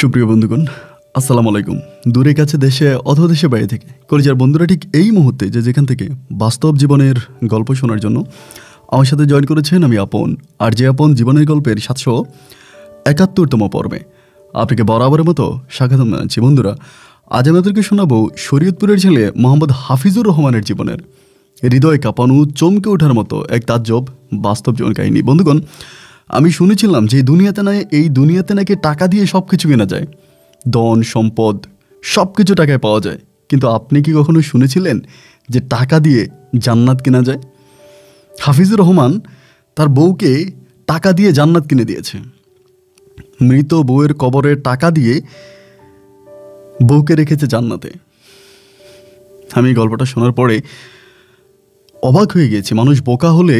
সুপ্রিয় বন্ধুগণ আসসালামু আলাইকুম দূরে কাছে দেশে অথ দেশে বাইরে থেকে কলিজার বন্ধুরা ঠিক এই মুহূর্তে যে যেখান থেকে বাস্তব জীবনের গল্প শোনার জন্য আমার সাথে জয়েন করেছেন আমি আপন আর যে আপন জীবনের গল্পের সাতশো একাত্তরতম পর্বে আপনাকে বরাবরের মতো স্বাগত জানাচ্ছি বন্ধুরা আজ আমাদেরকে শোনাবো শরীয়তপুরের ছেলে মোহাম্মদ হাফিজুর রহমানের জীবনের হৃদয় কাঁপানো চমকে ওঠার মতো এক তাজ্জব বাস্তব জীবন কাহিনী বন্ধুগণ আমি শুনেছিলাম যে দুনিয়াতে নয় এই দুনিয়াতে নাকি টাকা দিয়ে সব কিছু কেনা যায় ধন সম্পদ সব কিছু টাকায় পাওয়া যায় কিন্তু আপনি কি কখনো শুনেছিলেন যে টাকা দিয়ে জান্নাত কেনা যায় হাফিজুর রহমান তার বউকে টাকা দিয়ে জান্নাত কিনে দিয়েছে মৃত বউয়ের কবরে টাকা দিয়ে বউকে রেখেছে জান্নাতে আমি গল্পটা শোনার পরে অবাক হয়ে গিয়েছি মানুষ বোকা হলে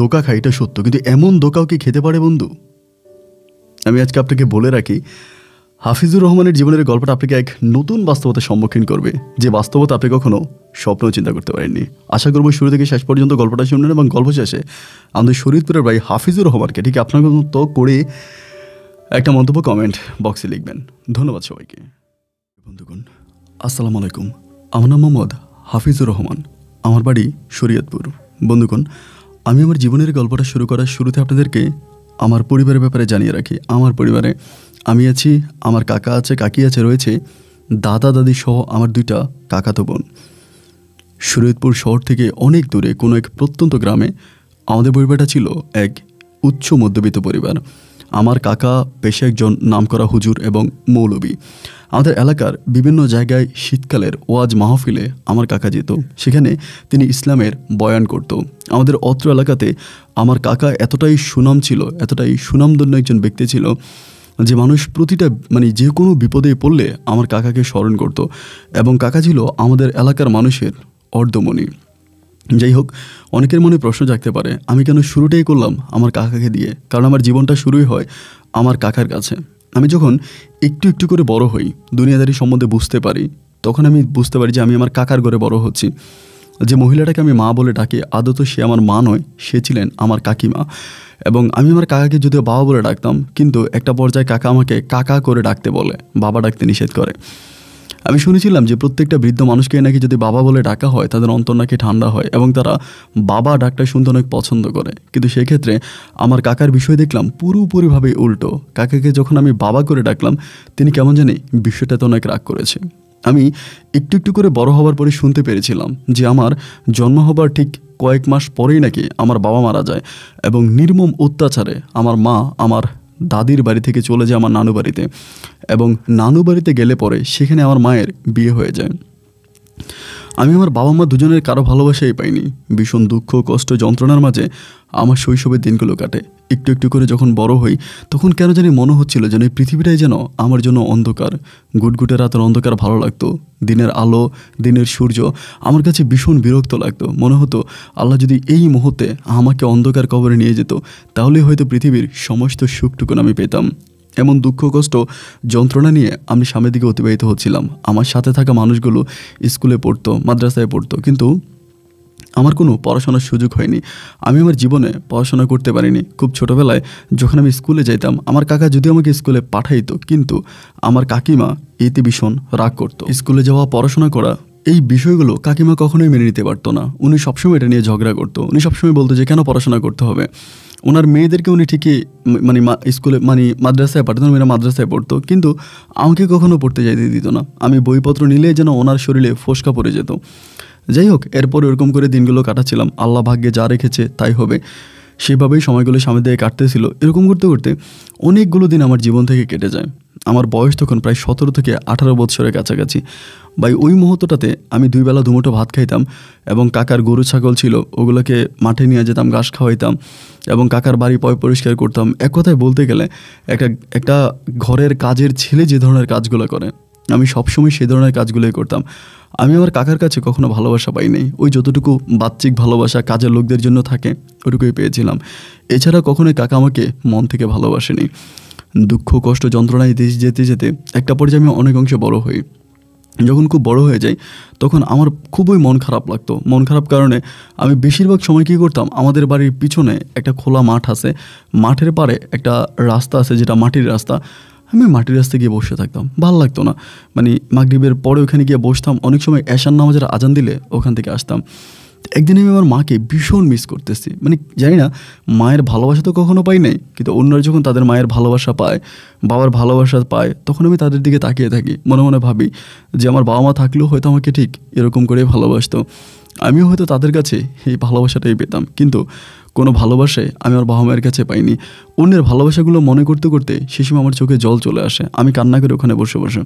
দোকা খাই এটা সত্য কিন্তু এমন দোকাও কি খেতে পারে বন্ধু আমি আজকে আপনাকে বলে রাখি হাফিজুর রহমানের জীবনের গল্পটা আপনাকে এক নতুন বাস্তবতার সম্মুখীন করবে যে বাস্তবতা আপনি কখনো স্বপ্ন চিন্তা করতে পারেননি আশা করবো শুরু থেকে শেষ পর্যন্ত গল্পটা শুনলেন এবং গল্প শেষে আমাদের শরীরপুরের ভাই হাফিজুর রহমানকে ঠিক আপনার মতো করে একটা মন্তব্য কমেন্ট বক্সে লিখবেন ধন্যবাদ সবাইকে বন্ধুগণ আসসালামু আলাইকুম আমার নাম মোহাম্মদ হাফিজুর রহমান আমার বাড়ি শরীয়তপুর বন্ধুগণ আমি আমার জীবনের গল্পটা শুরু করার শুরুতে আপনাদেরকে আমার পরিবারের ব্যাপারে জানিয়ে রাখি আমার পরিবারে আমি আছি আমার কাকা আছে কাকি আছে রয়েছে দাদা দাদি সহ আমার দুইটা কাকাতো বোন সুরেদপুর শহর থেকে অনেক দূরে কোনো এক প্রত্যন্ত গ্রামে আমাদের পরিবারটা ছিল এক উচ্চ মধ্যবিত্ত পরিবার আমার কাকা পেশে একজন নামকরা হুজুর এবং মৌলবী আমাদের এলাকার বিভিন্ন জায়গায় শীতকালের ওয়াজ মাহফিলে আমার কাকা যেত সেখানে তিনি ইসলামের বয়ান করত আমাদের অত্র এলাকাতে আমার কাকা এতটাই সুনাম ছিল এতটাই সুনামধন্য একজন ব্যক্তি ছিল যে মানুষ প্রতিটা মানে যে কোনো বিপদে পড়লে আমার কাকাকে স্মরণ করত এবং কাকা ছিল আমাদের এলাকার মানুষের অর্ধমণি যাই হোক অনেকের মনে প্রশ্ন জাগতে পারে আমি কেন শুরুটাই করলাম আমার কাকাকে দিয়ে কারণ আমার জীবনটা শুরুই হয় আমার কাকার কাছে আমি যখন একটু একটু করে বড় হই দুনিয়াদারি সম্বন্ধে বুঝতে পারি তখন আমি বুঝতে পারি যে আমি আমার কাকার ঘরে বড় হচ্ছি যে মহিলাটাকে আমি মা বলে ডাকি আদত সে আমার মা নয় সে ছিলেন আমার কাকিমা এবং আমি আমার কাকাকে যদিও বাবা বলে ডাকতাম কিন্তু একটা পর্যায়ে কাকা আমাকে কাকা করে ডাকতে বলে বাবা ডাকতে নিষেধ করে আমি শুনেছিলাম যে প্রত্যেকটা বৃদ্ধ মানুষকে নাকি যদি বাবা বলে ডাকা হয় তাদের অন্তর নাকি ঠান্ডা হয় এবং তারা বাবা ডাকটা শুনতে অনেক পছন্দ করে কিন্তু সেক্ষেত্রে আমার কাকার বিষয় দেখলাম পুরোপুরিভাবে উল্টো কাকাকে যখন আমি বাবা করে ডাকলাম তিনি কেমন জানি বিষয়টাতে অনেক রাগ করেছে আমি একটু একটু করে বড় হওয়ার পরে শুনতে পেরেছিলাম যে আমার জন্ম হবার ঠিক কয়েক মাস পরেই নাকি আমার বাবা মারা যায় এবং নির্মম অত্যাচারে আমার মা আমার দাদির বাড়ি থেকে চলে যায় আমার নানু বাড়িতে এবং নানু বাড়িতে গেলে পরে সেখানে আমার মায়ের বিয়ে হয়ে যায় আমি আমার বাবা মা দুজনের কারো ভালোবাসাই পাইনি ভীষণ দুঃখ কষ্ট যন্ত্রণার মাঝে আমার শৈশবের দিনগুলো কাটে একটু একটু করে যখন বড় হই তখন কেন জানি মনে হচ্ছিল যেন এই পৃথিবীটাই যেন আমার জন্য অন্ধকার গুটগুটে রাতের অন্ধকার ভালো লাগতো দিনের আলো দিনের সূর্য আমার কাছে ভীষণ বিরক্ত লাগতো মনে হতো আল্লাহ যদি এই মুহূর্তে আমাকে অন্ধকার কবরে নিয়ে যেত তাহলে হয়তো পৃথিবীর সমস্ত সুখটুকুন আমি পেতাম এমন দুঃখ কষ্ট যন্ত্রণা নিয়ে আমি সামনের দিকে অতিবাহিত হচ্ছিলাম আমার সাথে থাকা মানুষগুলো স্কুলে পড়তো মাদ্রাসায় পড়তো কিন্তু আমার কোনো পড়াশোনার সুযোগ হয়নি আমি আমার জীবনে পড়াশোনা করতে পারিনি খুব ছোটোবেলায় যখন আমি স্কুলে যেতাম আমার কাকা যদি আমাকে স্কুলে পাঠাইতো কিন্তু আমার কাকিমা এতে ভীষণ রাগ করতো স্কুলে যাওয়া পড়াশোনা করা এই বিষয়গুলো কাকিমা কখনোই মেনে নিতে পারতো না উনি সবসময় এটা নিয়ে ঝগড়া করতো উনি সবসময় বলতো যে কেন পড়াশোনা করতে হবে ওনার মেয়েদেরকে উনি ঠিকই মানে স্কুলে মানে মাদ্রাসায় পাঠাতেন মেয়েরা মাদ্রাসায় পড়তো কিন্তু আমাকে কখনো পড়তে যাইতে দিত না আমি বইপত্র নিলে যেন ওনার শরীরে ফোসকা পড়ে যেত যাই হোক এরপর ওরকম করে দিনগুলো কাটাচ্ছিলাম আল্লাহ ভাগ্যে যা রেখেছে তাই হবে সেভাবেই সময়গুলো সামনে দিয়ে কাটতেছিল এরকম করতে করতে অনেকগুলো দিন আমার জীবন থেকে কেটে যায় আমার বয়স তখন প্রায় সতেরো থেকে আঠারো বছরের কাছাকাছি বাই ওই মুহূর্তটাতে আমি দুই বেলা দুমুটো ভাত খাইতাম এবং কাকার গরু ছাগল ছিল ওগুলোকে মাঠে নিয়ে যেতাম ঘাস খাওয়াইতাম এবং কাকার বাড়ি পয় পরিষ্কার করতাম এক কথায় বলতে গেলে একটা একটা ঘরের কাজের ছেলে যে ধরনের কাজগুলো করে আমি সবসময় সেই ধরনের কাজগুলোই করতাম আমি আমার কাকার কাছে কখনো ভালোবাসা পাইনি ওই যতটুকু বাচ্চিক ভালোবাসা কাজের লোকদের জন্য থাকে ওটুকুই পেয়েছিলাম এছাড়া কখনোই কাকা আমাকে মন থেকে ভালোবাসেনি দুঃখ কষ্ট যন্ত্রণায় দেশ যেতে যেতে একটা পর্যায়ে আমি অনেক অংশে বড়ো হই যখন খুব বড় হয়ে যাই তখন আমার খুবই মন খারাপ লাগতো মন খারাপ কারণে আমি বেশিরভাগ সময় কী করতাম আমাদের বাড়ির পিছনে একটা খোলা মাঠ আছে মাঠের পারে একটা রাস্তা আছে যেটা মাটির রাস্তা আমি মাটির রাস্তায় গিয়ে বসে থাকতাম ভাল লাগতো না মানে মাগরীবের পরে ওখানে গিয়ে বসতাম অনেক সময় এশান নামাজের আজান দিলে ওখান থেকে আসতাম একদিন আমি আমার মাকে ভীষণ মিস করতেছি মানে জানি না মায়ের ভালোবাসা তো কখনো পাই নাই কিন্তু অন্যরা যখন তাদের মায়ের ভালোবাসা পায় বাবার ভালোবাসা পায় তখন আমি তাদের দিকে তাকিয়ে থাকি মনে মনে ভাবি যে আমার বাবা মা থাকলেও হয়তো আমাকে ঠিক এরকম করেই ভালোবাসতো আমিও হয়তো তাদের কাছে এই ভালোবাসাটাই পেতাম কিন্তু কোনো ভালোবাসায় আমি আমার বাবা মায়ের কাছে পাইনি অন্যের ভালোবাসাগুলো মনে করতে করতে সে সময় আমার চোখে জল চলে আসে আমি কান্না করে ওখানে বসে বসে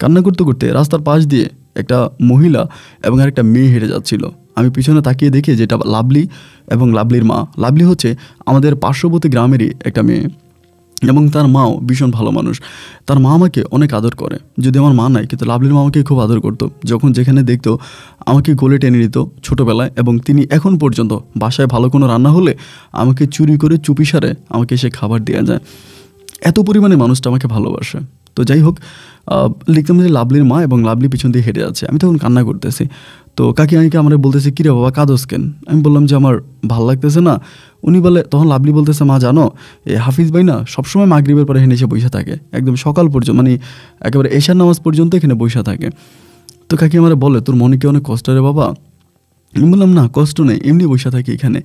কান্না করতে করতে রাস্তার পাশ দিয়ে একটা মহিলা এবং আর একটা মেয়ে হেঁটে যাচ্ছিল আমি পিছনে তাকিয়ে দেখি যেটা লাভলি এবং লাভলির মা লাভলি হচ্ছে আমাদের পার্শ্ববর্তী গ্রামেরই একটা মেয়ে এবং তার মাও ভীষণ ভালো মানুষ তার মা আমাকে অনেক আদর করে যদি আমার মা নাই কিন্তু লাভলির মা আমাকে খুব আদর করতো যখন যেখানে দেখতো আমাকে গোলে টেনে নিত ছোটোবেলায় এবং তিনি এখন পর্যন্ত বাসায় ভালো কোনো রান্না হলে আমাকে চুরি করে চুপিসারে আমাকে সে খাবার দেওয়া যায় এত পরিমাণে মানুষটা আমাকে ভালোবাসে তো যাই হোক লিখতাম যে লাভলির মা এবং লাভলি পিছন দিয়ে হেঁটে যাচ্ছে আমি তখন কান্না করতেছি তো কাকি আঁকি আমার বলতেছে কিরে বাবা কাদস কেন আমি বললাম যে আমার ভাল লাগতেছে না উনি বলে তখন লাভলি বলতেছে মা জানো এ হাফিজ ভাই না সবসময় মাগরীবের পরে হেনে এসে থাকে একদম সকাল পর্যন্ত মানে একেবারে এশার নামাজ পর্যন্ত এখানে বৈশা থাকে তো কাকি আমার বলে তোর মনে কি অনেক কষ্ট রে বাবা আমি বললাম না কষ্ট নেই এমনি বৈশা থাকি এখানে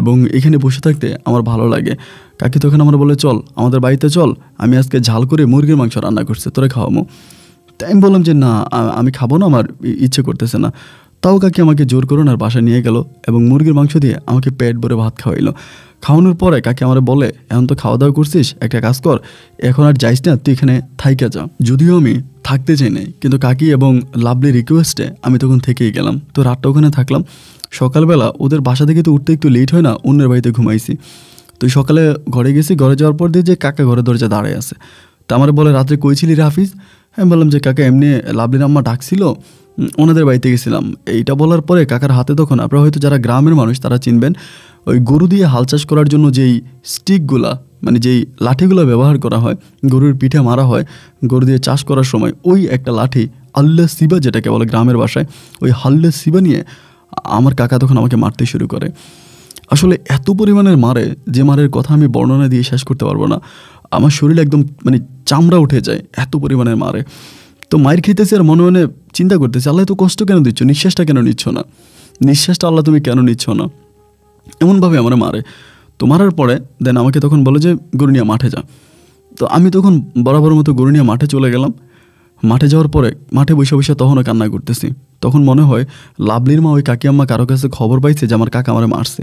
এবং এখানে বসে থাকতে আমার ভালো লাগে কাকি তখন আমার বলে চল আমাদের বাড়িতে চল আমি আজকে ঝাল করে মুরগির মাংস রান্না করছি তোরা খাওয়ামো তাই আমি বললাম যে না আমি খাবো না আমার ইচ্ছে করতেছে না তাও কাকি আমাকে জোর করুন আর বাসায় নিয়ে গেল এবং মুরগির মাংস দিয়ে আমাকে পেট ভরে ভাত খাওয়াইলো খাওয়ানোর পরে কাকে আমার বলে এখন তো খাওয়া দাওয়া করছিস একটা কাজ কর এখন আর যাইস না তুই এখানে থাইকা যা যদিও আমি থাকতে চাই নাই কিন্তু কাকি এবং লাভলি রিকোয়েস্টে আমি তখন থেকেই গেলাম তো রাতটা ওখানে থাকলাম সকালবেলা ওদের বাসা থেকে তো উঠতে একটু লেট হয় না অন্যের বাড়িতে ঘুমাইছি তো সকালে ঘরে গেছি ঘরে যাওয়ার পর দিয়ে যে কাকা ঘরে দরজা দাঁড়ায় আছে তা আমার বলে রাত্রে কইছিলি রাফিজ আমি বললাম যে কাকা এমনি লাভলি আম্মা ডাকছিল ওনাদের বাড়িতে গেছিলাম এইটা বলার পরে কাকার হাতে তখন আপনারা হয়তো যারা গ্রামের মানুষ তারা চিনবেন ওই গরু দিয়ে হাল চাষ করার জন্য যেই স্টিকগুলা মানে যেই লাঠিগুলো ব্যবহার করা হয় গরুর পিঠে মারা হয় গরু দিয়ে চাষ করার সময় ওই একটা লাঠি আল্লা সিবা যেটাকে বলে গ্রামের বাসায় ওই হাল্লে সিবা নিয়ে আমার কাকা তখন আমাকে মারতে শুরু করে আসলে এত পরিমাণের মারে যে মারের কথা আমি বর্ণনা দিয়ে শেষ করতে পারবো না আমার শরীর একদম মানে চামড়া উঠে যায় এত পরিমাণে মারে তো মায়ের খেতেছে আর মনে মনে চিন্তা করতেছে আল্লাহ তো কষ্ট কেন দিচ্ছ নিঃশ্বাসটা কেন নিচ্ছ না নিঃশ্বাসটা আল্লাহ তুমি কেন নিচ্ছ না এমনভাবে আমার মারে তো মারার পরে দেন আমাকে তখন বলে যে গরুনিয়া মাঠে যা তো আমি তখন বরাবর মতো গরুনিয়া মাঠে চলে গেলাম মাঠে যাওয়ার পরে মাঠে বসে বসে তখনও কান্না করতেছি তখন মনে হয় লাভলির মা ওই কাকিয়াম্মা কারো কাছে খবর পাইছে যে আমার কাকা আমার মারছে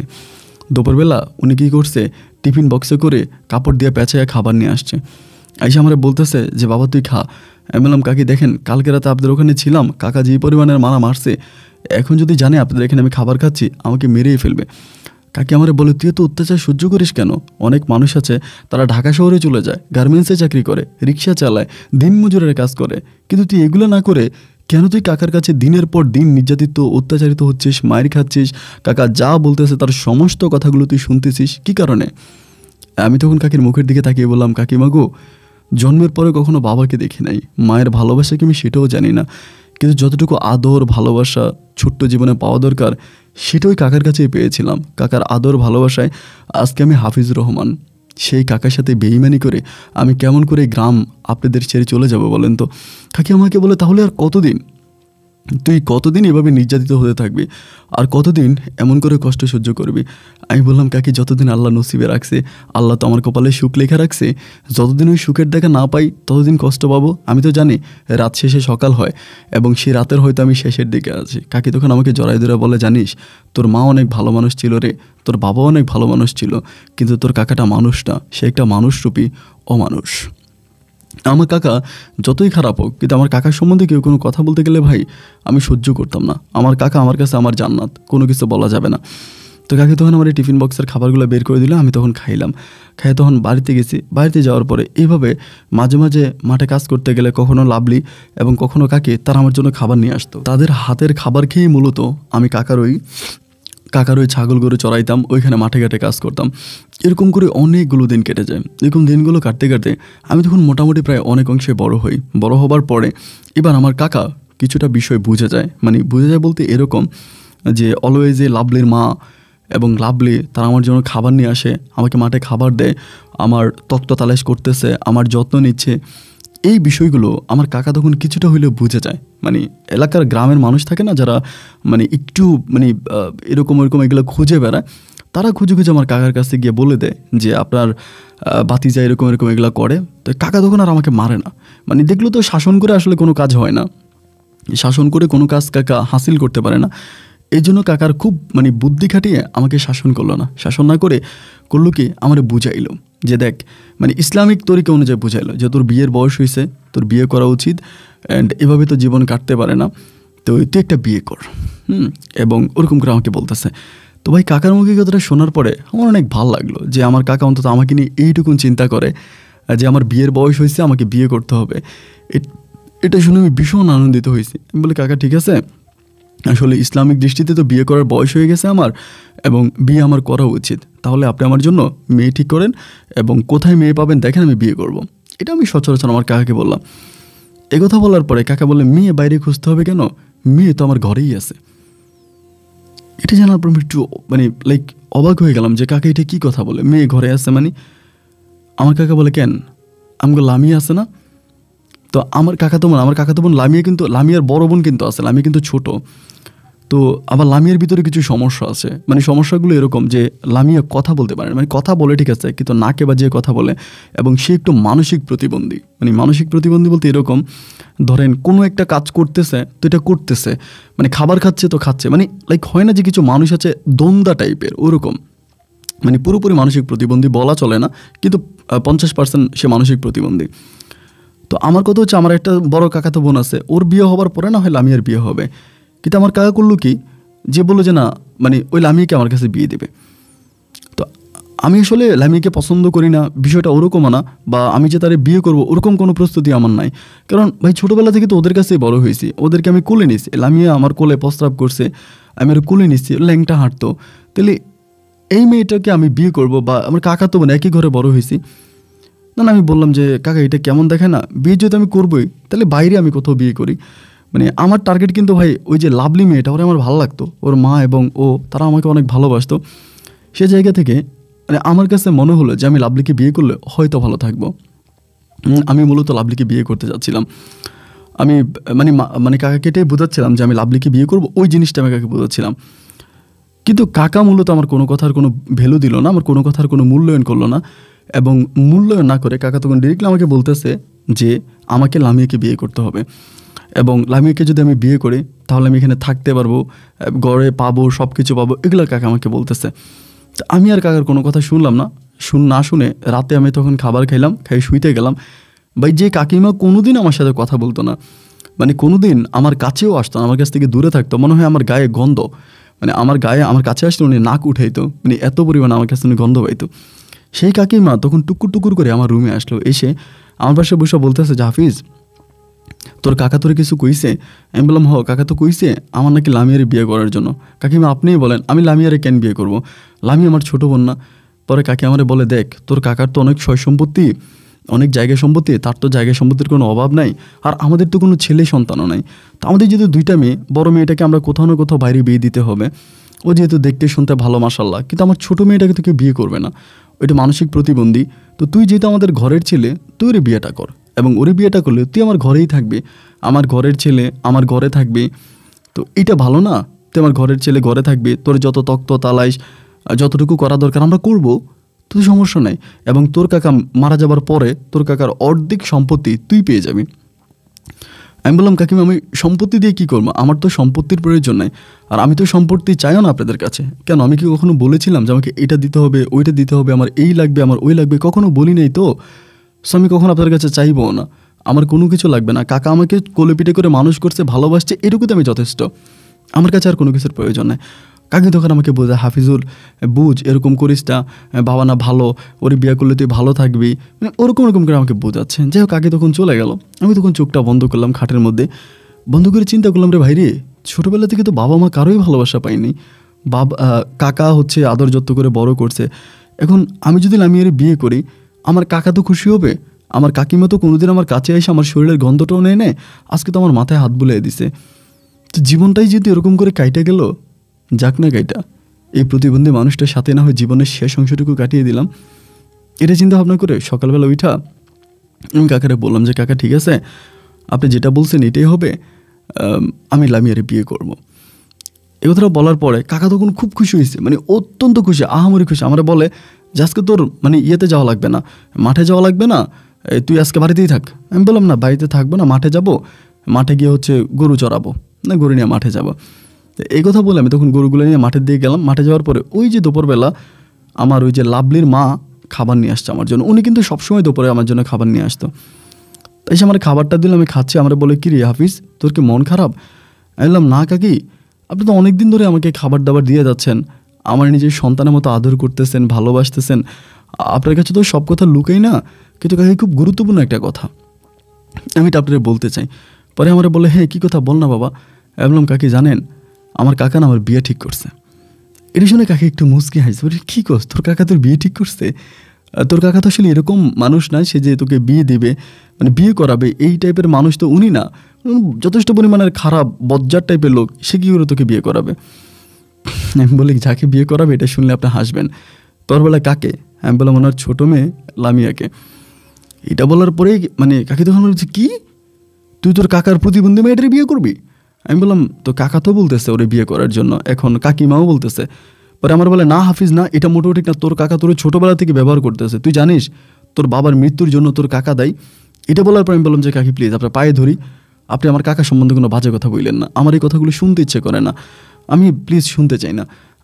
দুপুরবেলা উনি কী করছে টিফিন বক্সে করে কাপড় দিয়ে পেঁচাইয়া খাবার নিয়ে আসছে এসে আমার বলতেছে যে বাবা তুই খা আমি বললাম কাকি দেখেন কালকে রাতে আপনাদের ওখানে ছিলাম কাকা যে পরিমাণের মারা মারছে এখন যদি জানে আপনাদের এখানে আমি খাবার খাচ্ছি আমাকে মেরেই ফেলবে কাকি আমার বলে তুই তো অত্যাচার সহ্য করিস কেন অনেক মানুষ আছে তারা ঢাকা শহরে চলে যায় গার্মেন্টসে চাকরি করে রিক্সা চালায় দিনমজুরের কাজ করে কিন্তু তুই এগুলো না করে কেন তুই কাকার কাছে দিনের পর দিন নির্যাতিত অত্যাচারিত হচ্ছিস মায়ের খাচ্ছিস কাকা যা বলতেছে তার সমস্ত কথাগুলো তুই শুনতেছিস কি কারণে আমি তখন কাকির মুখের দিকে তাকিয়ে বললাম কাকিমা গো জন্মের পরে কখনো বাবাকে দেখি নাই মায়ের ভালোবাসাকে আমি সেটাও জানি না কিন্তু যতটুকু আদর ভালোবাসা ছোট্ট জীবনে পাওয়া দরকার সেটাই কাকার কাছেই পেয়েছিলাম কাকার আদর ভালোবাসায় আজকে আমি হাফিজ রহমান সেই কাকার সাথে বেইমানি করে আমি কেমন করে গ্রাম আপনাদের ছেড়ে চলে যাব বলেন তো কাকি আমাকে বলে তাহলে আর কতদিন তুই কতদিন এভাবে নির্যাতিত হতে থাকবি আর কতদিন এমন করে কষ্ট সহ্য করবি আমি বললাম কাকি যতদিন আল্লাহ নসিবে রাখছে আল্লাহ তো আমার কপালে সুখ লেখা রাখছে যতদিন ওই সুখের দেখা না পাই ততদিন কষ্ট পাবো আমি তো জানি রাত শেষে সকাল হয় এবং সেই রাতের হয়তো আমি শেষের দিকে আছি কাকি তখন আমাকে জড়াই ধরে বলে জানিস তোর মা অনেক ভালো মানুষ ছিল রে তোর বাবা অনেক ভালো মানুষ ছিল কিন্তু তোর কাকাটা মানুষ না সে একটা মানুষরূপী অমানুষ আমার কাকা যতই খারাপ হোক কিন্তু আমার কাকার সম্বন্ধে কেউ কোনো কথা বলতে গেলে ভাই আমি সহ্য করতাম না আমার কাকা আমার কাছে আমার জান্নাত কোনো কিছু বলা যাবে না তো কাকি তখন আমার এই টিফিন বক্সের খাবারগুলো বের করে দিল আমি তখন খাইলাম খাই তখন বাড়িতে গেছি বাড়িতে যাওয়ার পরে এইভাবে মাঝে মাঝে মাঠে কাজ করতে গেলে কখনো লাভলি এবং কখনো কাকে তারা আমার জন্য খাবার নিয়ে আসতো তাদের হাতের খাবার খেয়ে মূলত আমি কাকার ওই কাকার ওই ছাগল গরু চড়াইতাম ওইখানে মাঠে ঘাটে কাজ করতাম এরকম করে অনেকগুলো দিন কেটে যায় এরকম দিনগুলো কাটতে কাটতে আমি তখন মোটামুটি প্রায় অনেক অংশে বড় হই বড় হবার পরে এবার আমার কাকা কিছুটা বিষয় বুঝে যায় মানে বুঝে যায় বলতে এরকম যে অলওয়েজে লাভলির মা এবং লাভলি তারা আমার জন্য খাবার নিয়ে আসে আমাকে মাঠে খাবার দেয় আমার তত্ত্ব তালাশ করতেছে আমার যত্ন নিচ্ছে এই বিষয়গুলো আমার কাকা তখন কিছুটা হইলেও বুঝে যায় মানে এলাকার গ্রামের মানুষ থাকে না যারা মানে একটু মানে এরকম ওরকম এগুলো খুঁজে বেড়ায় তারা খুঁজে খুঁজে আমার কাকার কাছে গিয়ে বলে দেয় যে আপনার বাতিজা এরকম এরকম এগুলো করে তো কাকা তখন আর আমাকে মারে না মানে দেখলো তো শাসন করে আসলে কোনো কাজ হয় না শাসন করে কোনো কাজ কাকা হাসিল করতে পারে না এই জন্য কাকার খুব মানে বুদ্ধি খাটিয়ে আমাকে শাসন করলো না শাসন না করে করলো কি আমার বুঝাইলো যে দেখ মানে ইসলামিক তরিকা অনুযায়ী বুঝাইলো যে তোর বিয়ের বয়স হয়েছে তোর বিয়ে করা উচিত অ্যান্ড এভাবে তো জীবন কাটতে পারে না তো তুই একটা বিয়ে কর হুম এবং ওরকম করে আমাকে বলতেছে তো ভাই কাকার মুখে কথাটা শোনার পরে আমার অনেক ভাল লাগলো যে আমার কাকা অন্তত আমাকে নিয়ে এইটুকুন চিন্তা করে যে আমার বিয়ের বয়স হয়েছে আমাকে বিয়ে করতে হবে এটা শুনে আমি ভীষণ আনন্দিত হয়েছি আমি বলি কাকা ঠিক আছে আসলে ইসলামিক দৃষ্টিতে তো বিয়ে করার বয়স হয়ে গেছে আমার এবং বিয়ে আমার করা উচিত তাহলে আপনি আমার জন্য মেয়ে ঠিক করেন এবং কোথায় মেয়ে পাবেন দেখেন আমি বিয়ে করব। এটা আমি সচরাচর আমার কাকাকে বললাম কথা বলার পরে কাকা বলে মেয়ে বাইরে খুঁজতে হবে কেন মেয়ে তো আমার ঘরেই আছে এটা জানার পর একটু মানে লাইক অবাক হয়ে গেলাম যে কাকা এটা কী কথা বলে মেয়ে ঘরে আছে মানে আমার কাকা বলে কেন আমগুলো আমি আছে না তো আমার কাকাতো বোন আমার কাকাতো বোন লামিয়া কিন্তু লামিয়ার বড় বোন কিন্তু আছে লামিয়া কিন্তু ছোট তো আবার লামিয়ার ভিতরে কিছু সমস্যা আছে মানে সমস্যাগুলো এরকম যে লামিয়া কথা বলতে পারে মানে কথা বলে ঠিক আছে কিন্তু নাকে বাজিয়ে কথা বলে এবং সে একটু মানসিক প্রতিবন্ধী মানে মানসিক প্রতিবন্ধী বলতে এরকম ধরেন কোনো একটা কাজ করতেছে তো এটা করতেছে মানে খাবার খাচ্ছে তো খাচ্ছে মানে লাইক হয় না যে কিছু মানুষ আছে দন্দা টাইপের ওরকম মানে পুরোপুরি মানসিক প্রতিবন্ধী বলা চলে না কিন্তু পঞ্চাশ পার্সেন্ট সে মানসিক প্রতিবন্ধী তো আমার কথা হচ্ছে আমার একটা বড় কাকাতো বোন আছে ওর বিয়ে হবার পরে না হয় লামিয়ার বিয়ে হবে কিন্তু আমার কাকা করলো কি যে বললো যে না মানে ওই লামিয়াকে আমার কাছে বিয়ে দেবে তো আমি আসলে লামিয়াকে পছন্দ করি না বিষয়টা ওরকম না বা আমি যে তারে বিয়ে করব ওরকম কোনো প্রস্তুতি আমার নাই কারণ ভাই ছোটোবেলা থেকে তো ওদের কাছেই বড় হয়েছি ওদেরকে আমি কোলে নিছি লামিয়া আমার কোলে প্রস্রাব করছে আমি আর কোলে নিয়েছি ল্যাংটা হাঁটতো তাহলে এই মেয়েটাকে আমি বিয়ে করব বা আমার কাকা তো মানে একই ঘরে বড় হয়েছি না না আমি বললাম যে কাকা এটা কেমন দেখে না বিয়ে যদি আমি করবোই তাহলে বাইরে আমি কোথাও বিয়ে করি মানে আমার টার্গেট কিন্তু ভাই ওই যে লাভলি মেয়েটা ওরা আমার ভালো লাগতো ওর মা এবং ও তারা আমাকে অনেক ভালোবাসতো সে জায়গা থেকে মানে আমার কাছে মনে হলো যে আমি লাভলিকে বিয়ে করলে হয়তো ভালো থাকবো আমি মূলত লাভলিকে বিয়ে করতে যাচ্ছিলাম আমি মানে মানে কাকাকে এটাই বোঝাচ্ছিলাম যে আমি লাভলিকে বিয়ে করব ওই জিনিসটা আমি কাকে বোঝাচ্ছিলাম কিন্তু কাকা মূলত আমার কোনো কথার কোনো ভ্যালু দিল না আমার কোনো কথার কোনো মূল্যায়ন করলো না এবং মূল্যায়ন না করে কাকা তখন ডিরেক্টলি আমাকে বলতেছে যে আমাকে লামিয়াকে বিয়ে করতে হবে এবং লামিয়াকে যদি আমি বিয়ে করি তাহলে আমি এখানে থাকতে পারবো গড়ে পাবো সব কিছু পাবো এগুলো কাকা আমাকে বলতেছে আমি আর কাকার কোনো কথা শুনলাম না শুন না শুনে রাতে আমি তখন খাবার খাইলাম খাই শুইতে গেলাম ভাই যে কাকিমা কোনোদিন আমার সাথে কথা বলতো না মানে কোনোদিন আমার কাছেও আসতো না আমার কাছ থেকে দূরে থাকতো মনে হয় আমার গায়ে গন্ধ মানে আমার গায়ে আমার কাছে আসলে উনি নাক উঠাইতো মানে এত পরিমাণে আমার কাছে উনি গন্ধ পাইতো সেই কাকিমা তখন টুকুর টুকুর করে আমার রুমে আসলো এসে আমার পাশে বসে বলতেছে জাহাফিজ তোর কাকা তোর কিছু কইছে আমি বললাম হ কাকা তো কইছে আমার নাকি লামিয়ারে বিয়ে করার জন্য কাকিমা আপনিই বলেন আমি লামিয়ারে কেন বিয়ে করব। লামি আমার ছোট বোন না পরে কাকি আমারে বলে দেখ তোর কাকার তো অনেক সয় সম্পত্তি অনেক জায়গায় সম্পত্তি তার তো জায়গায় সম্পত্তির কোনো অভাব নাই আর আমাদের তো কোনো ছেলে সন্তানও নাই তো আমাদের যেহেতু দুইটা মেয়ে বড় মেয়েটাকে আমরা কোথাও না কোথাও বাইরে বিয়ে দিতে হবে ও যেহেতু দেখতে শুনতে ভালো মাসাল্লাহ কিন্তু আমার ছোটো মেয়েটাকে তো কেউ বিয়ে করবে না ওইটা মানসিক প্রতিবন্ধী তো তুই যেহেতু আমাদের ঘরের ছেলে তুই ওরে বিয়েটা কর এবং ওরে বিয়েটা করলে তুই আমার ঘরেই থাকবি আমার ঘরের ছেলে আমার ঘরে থাকবি তো এটা ভালো না তুই আমার ঘরের ছেলে ঘরে থাকবি তোর যত তক্ত তালাইস যতটুকু করা দরকার আমরা করব তো সমস্যা নাই এবং তোর কাকা মারা যাবার পরে তোর কাকার অর্ধেক সম্পত্তি তুই পেয়ে যাবি আমি বললাম কাকিমা আমি সম্পত্তি দিয়ে কি করবো আমার তো সম্পত্তির প্রয়োজন নাই আর আমি তো সম্পত্তি চাইও না আপনাদের কাছে কেন আমি কি কখনো বলেছিলাম যে আমাকে এটা দিতে হবে ওইটা দিতে হবে আমার এই লাগবে আমার ওই লাগবে কখনো বলি নেই তো সো আমি কখনো আপনাদের কাছে চাইবো না আমার কোনো কিছু লাগবে না কাকা আমাকে কোলেপিটে করে মানুষ করছে ভালোবাসছে এটুকুতে আমি যথেষ্ট আমার কাছে আর কোনো কিছুর প্রয়োজন নাই কাকে তখন আমাকে বোঝা হাফিজুল বুঝ এরকম করিস না বাবা না ভালো ওর বিয়ে করলে তুই ভালো থাকবি মানে ওরকম ওরকম করে আমাকে বোঝাচ্ছেন যাই হোক কাকে তখন চলে গেল আমি তখন চোখটা বন্ধ করলাম খাটের মধ্যে বন্ধ করে চিন্তা করলাম রে ভাইরে ছোটোবেলা থেকে তো বাবা মা কারোই ভালোবাসা পাইনি বাবা কাকা হচ্ছে আদর যত্ন করে বড় করছে এখন আমি যদি আমি এর বিয়ে করি আমার কাকা তো খুশি হবে আমার কাকিমা তো কোনোদিন আমার কাছে এসে আমার শরীরের গন্ধটাও নেয় নেয় আজকে তো আমার মাথায় হাত বুলিয়ে দিছে তো জীবনটাই যদি এরকম করে কাইটা গেল যাক না গাইটা এই প্রতিবন্ধী মানুষটার সাথে না হয় জীবনের শেষ অংশটুকু কাটিয়ে দিলাম এটা চিন্তা ভাবনা করে সকালবেলা উঠা আমি কাকারে বললাম যে কাকা ঠিক আছে আপনি যেটা বলছেন এটাই হবে আমি লামিয়ারে বিয়ে করব। এ কথাটা বলার পরে কাকা তখন খুব খুশি হয়েছে মানে অত্যন্ত খুশি আহামরি খুশি আমার বলে যে আজকে তোর মানে ইয়েতে যাওয়া লাগবে না মাঠে যাওয়া লাগবে না তুই আজকে বাড়িতেই থাক আমি বললাম না বাড়িতে থাকবো না মাঠে যাব মাঠে গিয়ে হচ্ছে গরু চড়াবো না গরু নিয়ে মাঠে যাবো এই কথা বলে আমি তখন গরুগুলো নিয়ে মাঠের দিকে গেলাম মাঠে যাওয়ার পরে ওই যে দুপুরবেলা আমার ওই যে লাভলির মা খাবার নিয়ে আসছে আমার জন্য উনি কিন্তু সবসময় দুপুরে আমার জন্য খাবার নিয়ে আসতো তাই সে আমার খাবারটা দিল আমি খাচ্ছি আমার বলে কি রে হাফিজ তোর কি মন খারাপ আমি বললাম না কাকি আপনি তো অনেকদিন ধরে আমাকে খাবার দাবার দিয়ে যাচ্ছেন আমার নিজের সন্তানের মতো আদর করতেছেন ভালোবাসতেছেন আপনার কাছে তো সব কথা লুকাই না কিন্তু কাকি খুব গুরুত্বপূর্ণ একটা কথা আমি এটা আপনাদের বলতে চাই পরে আমার বলে হ্যাঁ কী কথা বল না বাবা আমি বললাম কাকি জানেন আমার কাকা না আমার বিয়ে ঠিক করছে এটা শুনে কাকে একটু মুসকি হাসছে বলি কী করছ তোর কাকা তোর বিয়ে ঠিক করছে তোর কাকা তো আসলে এরকম মানুষ না সে যে তোকে বিয়ে দেবে মানে বিয়ে করাবে এই টাইপের মানুষ তো উনি না যথেষ্ট পরিমাণের খারাপ বজ্জার টাইপের লোক সে কী করে তোকে বিয়ে করাবে আমি বলি যাকে বিয়ে করাবে এটা শুনলে আপনি হাসবেন তোর বেলা কাকে আমি বললাম ওনার ছোটো মেয়ে লামিয়াকে এটা বলার পরেই মানে কাকি তখন বলছে কি তুই তোর কাকার প্রতিবন্ধী মেয়েটারে বিয়ে করবি আমি বললাম তো কাকা তো বলতেছে ওরে বিয়ে করার জন্য এখন কাকিমাও বলতেছে পরে আমার বলে না হাফিজ না এটা মোটেও ঠিক না তোর কাকা তোর ছোটোবেলা থেকে ব্যবহার করতেছে তুই জানিস তোর বাবার মৃত্যুর জন্য তোর কাকা দেয় এটা বলার পর আমি বললাম যে কাকি প্লিজ আপনার পায়ে ধরি আপনি আমার কাকা সম্বন্ধে কোনো বাজে কথা বললেন না আমার এই কথাগুলো শুনতে ইচ্ছে করে না আমি প্লিজ শুনতে চাই না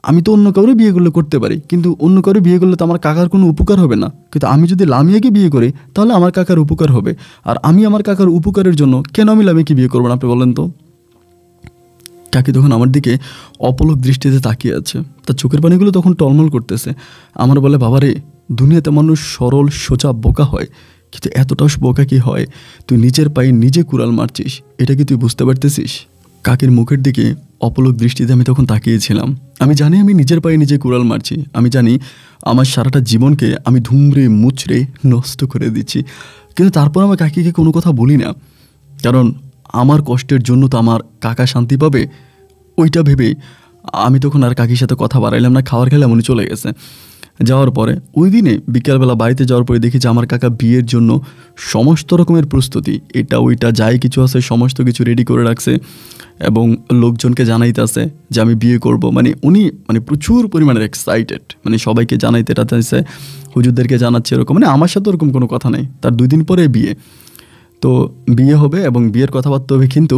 আমি তো অন্য বিয়ে বিয়েগুলো করতে পারি কিন্তু অন্য কারো বিয়ে করলে তো আমার কাকার কোনো উপকার হবে না কিন্তু আমি যদি লামিয়াকে বিয়ে করি তাহলে আমার কাকার উপকার হবে আর আমি আমার কাকার উপকারের জন্য কেন আমি লামিয়াকে বিয়ে করবো না আপনি বলেন তো কাকি তখন আমার দিকে অপলক দৃষ্টিতে তাকিয়ে আছে তার চোখের পানিগুলো তখন টলমল করতেছে আমার বলে বাবারে দুনিয়াতে মানুষ সরল সোজা বোকা হয় কিন্তু এতটাও বোকা কি হয় তুই নিজের পায়ে নিজে কুড়াল মারছিস এটা কি তুই বুঝতে পারতেছিস কাকির মুখের দিকে অপলক দৃষ্টিতে আমি তখন তাকিয়েছিলাম আমি জানি আমি নিজের পায়ে নিজে কুড়াল মারছি আমি জানি আমার সারাটা জীবনকে আমি ধুমরে মুচড়ে নষ্ট করে দিচ্ছি কিন্তু তারপর আমার কাকিকে কোনো কথা বলি না কারণ আমার কষ্টের জন্য তো আমার কাকা শান্তি পাবে ওইটা ভেবে আমি তখন আর কাকির সাথে কথা বাড়াইলাম না খাবার খেলে উনি চলে গেছে যাওয়ার পরে ওই দিনে বিকালবেলা বাড়িতে যাওয়ার পরে দেখি যে আমার কাকা বিয়ের জন্য সমস্ত রকমের প্রস্তুতি এটা ওইটা যাই কিছু আছে সমস্ত কিছু রেডি করে রাখছে এবং লোকজনকে জানাইতেছে যে আমি বিয়ে করব মানে উনি মানে প্রচুর পরিমাণের এক্সাইটেড মানে সবাইকে জানাইতে টাইছে হুজুরদেরকে জানাচ্ছে এরকম মানে আমার সাথে ওরকম কোনো কথা নেই তার দুই দিন পরে বিয়ে তো বিয়ে হবে এবং বিয়ের কথাবার্তা হবে কিন্তু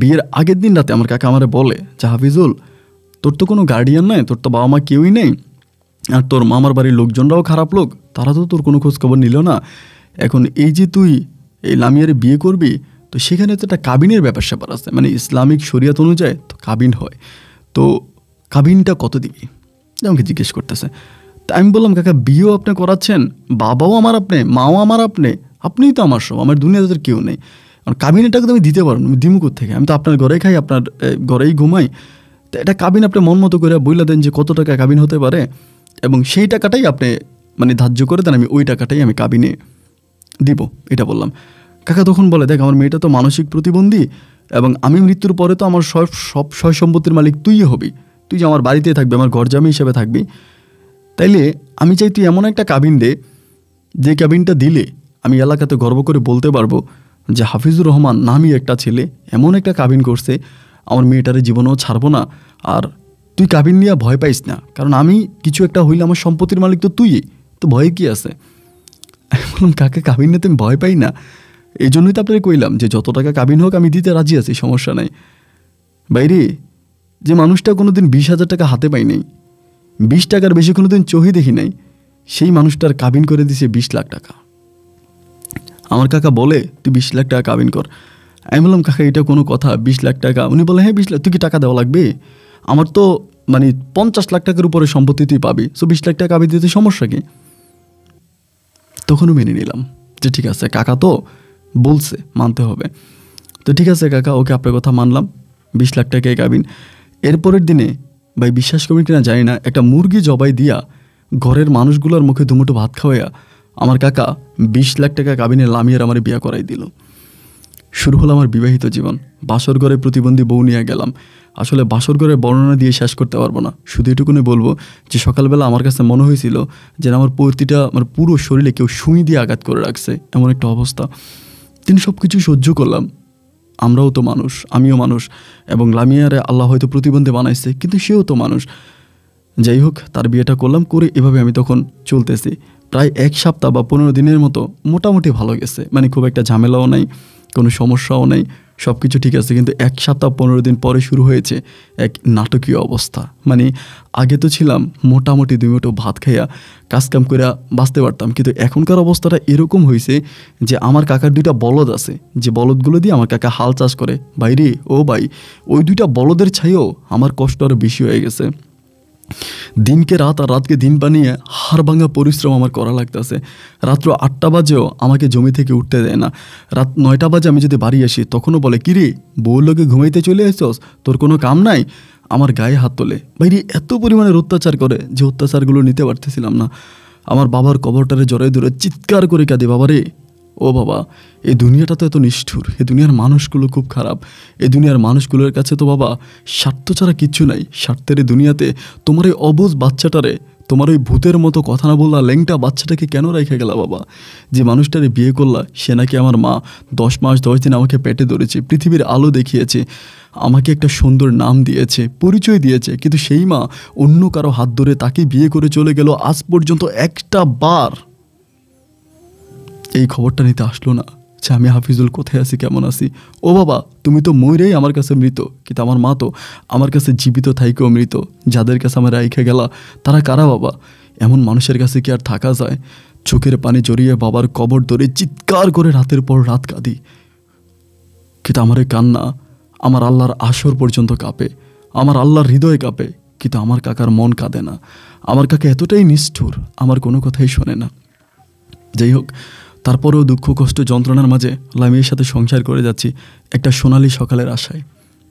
বিয়ের আগের দিন রাতে আমার কাকা আমারে বলে যে হাফিজুল তোর তো কোনো গার্ডিয়ান নাই তোর তো বাবা মা কেউই নেই আর তোর মামার বাড়ির লোকজনরাও খারাপ লোক তারা তো তোর কোনো খোঁজখবর নিল না এখন এই যে তুই এই লামিয়ারে বিয়ে করবি তো সেখানে তো একটা কাবিনের ব্যাপার স্যাপার আছে মানে ইসলামিক শরীয়ত অনুযায়ী তো কাবিন হয় তো কাবিনটা কত দিবি আমাকে জিজ্ঞেস করতেছে তা আমি বললাম কাকা বিয়েও আপনি করাচ্ছেন বাবাও আমার আপনি মাও আমার আপনি আপনিই তো আমার সব আমার দুনিয়াতে তো কেউ নেই কারণ কাবিনেটাকে তো আমি দিতে পারবো আমি দিমু থেকে আমি তো আপনার ঘরে খাই আপনার ঘরেই ঘুমাই তো এটা কাবিন আপনি মন মতো করে বইলে দেন যে কত টাকা কাবিন হতে পারে এবং সেই টাকাটাই আপনি মানে ধার্য করে দেন আমি ওই টাকাটাই আমি কাবিনে দিব এটা বললাম কাকা তখন বলে দেখ আমার মেয়েটা তো মানসিক প্রতিবন্ধী এবং আমি মৃত্যুর পরে তো আমার সব সব সয় সম্পত্তির মালিক তুই হবি তুই যে আমার বাড়িতে থাকবি আমার গরজামি হিসেবে থাকবি তাইলে আমি চাই তুই এমন একটা কাবিন দে যে কাবিনটা দিলে আমি এলাকাতে গর্ব করে বলতে পারবো যে হাফিজুর রহমান নামই একটা ছেলে এমন একটা কাবিন করছে আমার মেয়েটারে জীবনেও ছাড়বো না আর তুই কাবিন নিয়ে ভয় পাইস না কারণ আমি কিছু একটা হইলে আমার সম্পত্তির মালিক তো তুই তো ভয় কি আছে বললাম কাকে কাবিন নিতে আমি ভয় পাই না এই জন্যই তো আপনাকে কইলাম যে যত টাকা কাবিন হোক আমি দিতে রাজি আছি সমস্যা নাই বাইরে যে মানুষটা কোনো দিন বিশ হাজার টাকা হাতে পাই নাই বিশ টাকার বেশি কোনো দিন দেখি নাই সেই মানুষটার কাবিন করে দিছে বিশ লাখ টাকা আমার কাকা বলে তুই বিশ লাখ টাকা কাবিন কর আমি বললাম কাকা এটা কোনো কথা বিশ লাখ টাকা উনি বলে হ্যাঁ বিশ লাখ তুই কি টাকা দেওয়া লাগবে আমার তো মানে পঞ্চাশ লাখ টাকার উপরে সম্পত্তি তুই পাবি সো বিশ লাখ টাকা কাবিন দিতে সমস্যা কি তখনও মেনে নিলাম যে ঠিক আছে কাকা তো বলছে মানতে হবে তো ঠিক আছে কাকা ওকে আপনার কথা মানলাম বিশ লাখ টাকায় কাবিন এরপরের দিনে ভাই বিশ্বাস করবেন কিনা জানি না একটা মুরগি জবাই দিয়া ঘরের মানুষগুলোর মুখে দুমুটো ভাত খাওয়াইয়া আমার কাকা বিশ লাখ টাকা কাবিনে লামিয়ার আমার বিয়া করাই দিল শুরু হলো আমার বিবাহিত জীবন বাসরগড়ে প্রতিবন্ধী বউ নিয়ে গেলাম আসলে বাসরগড়ের বর্ণনা দিয়ে শেষ করতে পারবো না শুধু এটুকুনি বলবো যে সকালবেলা আমার কাছে মনে হয়েছিল যেন আমার প্রতিটা আমার পুরো শরীরে কেউ শুঁই দিয়ে আঘাত করে রাখছে এমন একটা অবস্থা তিনি সব কিছু সহ্য করলাম আমরাও তো মানুষ আমিও মানুষ এবং লামিয়ারে আল্লাহ হয়তো প্রতিবন্ধী বানাইছে কিন্তু সেও তো মানুষ যাই হোক তার বিয়েটা করলাম করে এভাবে আমি তখন চলতেছি প্রায় এক সপ্তাহ বা পনেরো দিনের মতো মোটামুটি ভালো গেছে মানে খুব একটা ঝামেলাও নাই কোনো সমস্যাও নেই সব কিছু ঠিক আছে কিন্তু এক সপ্তাহ পনেরো দিন পরে শুরু হয়েছে এক নাটকীয় অবস্থা মানে আগে তো ছিলাম মোটামুটি দুই মুঠো ভাত খাইয়া কাজকাম করে বাঁচতে পারতাম কিন্তু এখনকার অবস্থাটা এরকম হয়েছে যে আমার কাকার দুইটা বলদ আছে যে বলদগুলো দিয়ে আমার কাকা হাল চাষ করে বাইরে ও ভাই ওই দুইটা বলদের ছাইও আমার কষ্ট আরও বেশি হয়ে গেছে দিনকে রাত আর রাতকে দিন বানিয়ে হার ভাঙা পরিশ্রম আমার করা লাগতেছে রাত্র আটটা বাজেও আমাকে জমি থেকে উঠতে দেয় না রাত নয়টা বাজে আমি যদি বাড়ি আসি তখনও বলে কিরে বউ লোকে ঘুমাইতে চলে এসছস তোর কোনো কাম নাই আমার গায়ে হাত তোলে বাইরে এত পরিমাণের অত্যাচার করে যে অত্যাচারগুলো নিতে পারতেছিলাম না আমার বাবার কবরটারে জড়াই ধরে চিৎকার করে কাঁদে বাবারে ও বাবা এই দুনিয়াটা তো এত নিষ্ঠুর এ দুনিয়ার মানুষগুলো খুব খারাপ এ দুনিয়ার মানুষগুলোর কাছে তো বাবা স্বার্থ ছাড়া কিচ্ছু নাই স্বার্থের এই দুনিয়াতে তোমার এই অবুজ বাচ্চাটারে তোমার ওই ভূতের মতো কথা না বললা লেংটা বাচ্চাটাকে কেন রেখে গেলা বাবা যে মানুষটারে বিয়ে করলা সে নাকি আমার মা দশ মাস দশ দিন আমাকে পেটে ধরেছে পৃথিবীর আলো দেখিয়েছে আমাকে একটা সুন্দর নাম দিয়েছে পরিচয় দিয়েছে কিন্তু সেই মা অন্য কারো হাত ধরে তাকে বিয়ে করে চলে গেল আজ পর্যন্ত একটা বার এই খবরটা নিতে আসলো না যে আমি হাফিজুল কোথায় আছি কেমন আছি ও বাবা তুমি তো ময়ূরেই আমার কাছে মৃত কিন্তু আমার মা তো আমার কাছে জীবিত থাইকেও মৃত যাদের কাছে আমার রাইখে গেলা তারা কারা বাবা এমন মানুষের কাছে কি আর থাকা যায় চোখের পানি জড়িয়ে বাবার কবর ধরে চিৎকার করে রাতের পর রাত কাঁদি কিন্তু আমার কান্না আমার আল্লাহর আসর পর্যন্ত কাঁপে আমার আল্লাহর হৃদয় কাঁপে কিন্তু আমার কাকার মন কাঁদে না আমার কাকা এতটাই নিষ্ঠুর আমার কোনো কথাই শোনে না যাই হোক তারপরেও দুঃখ কষ্ট যন্ত্রণার মাঝে লামিয়ার সাথে সংসার করে যাচ্ছি একটা সোনালি সকালের আশায়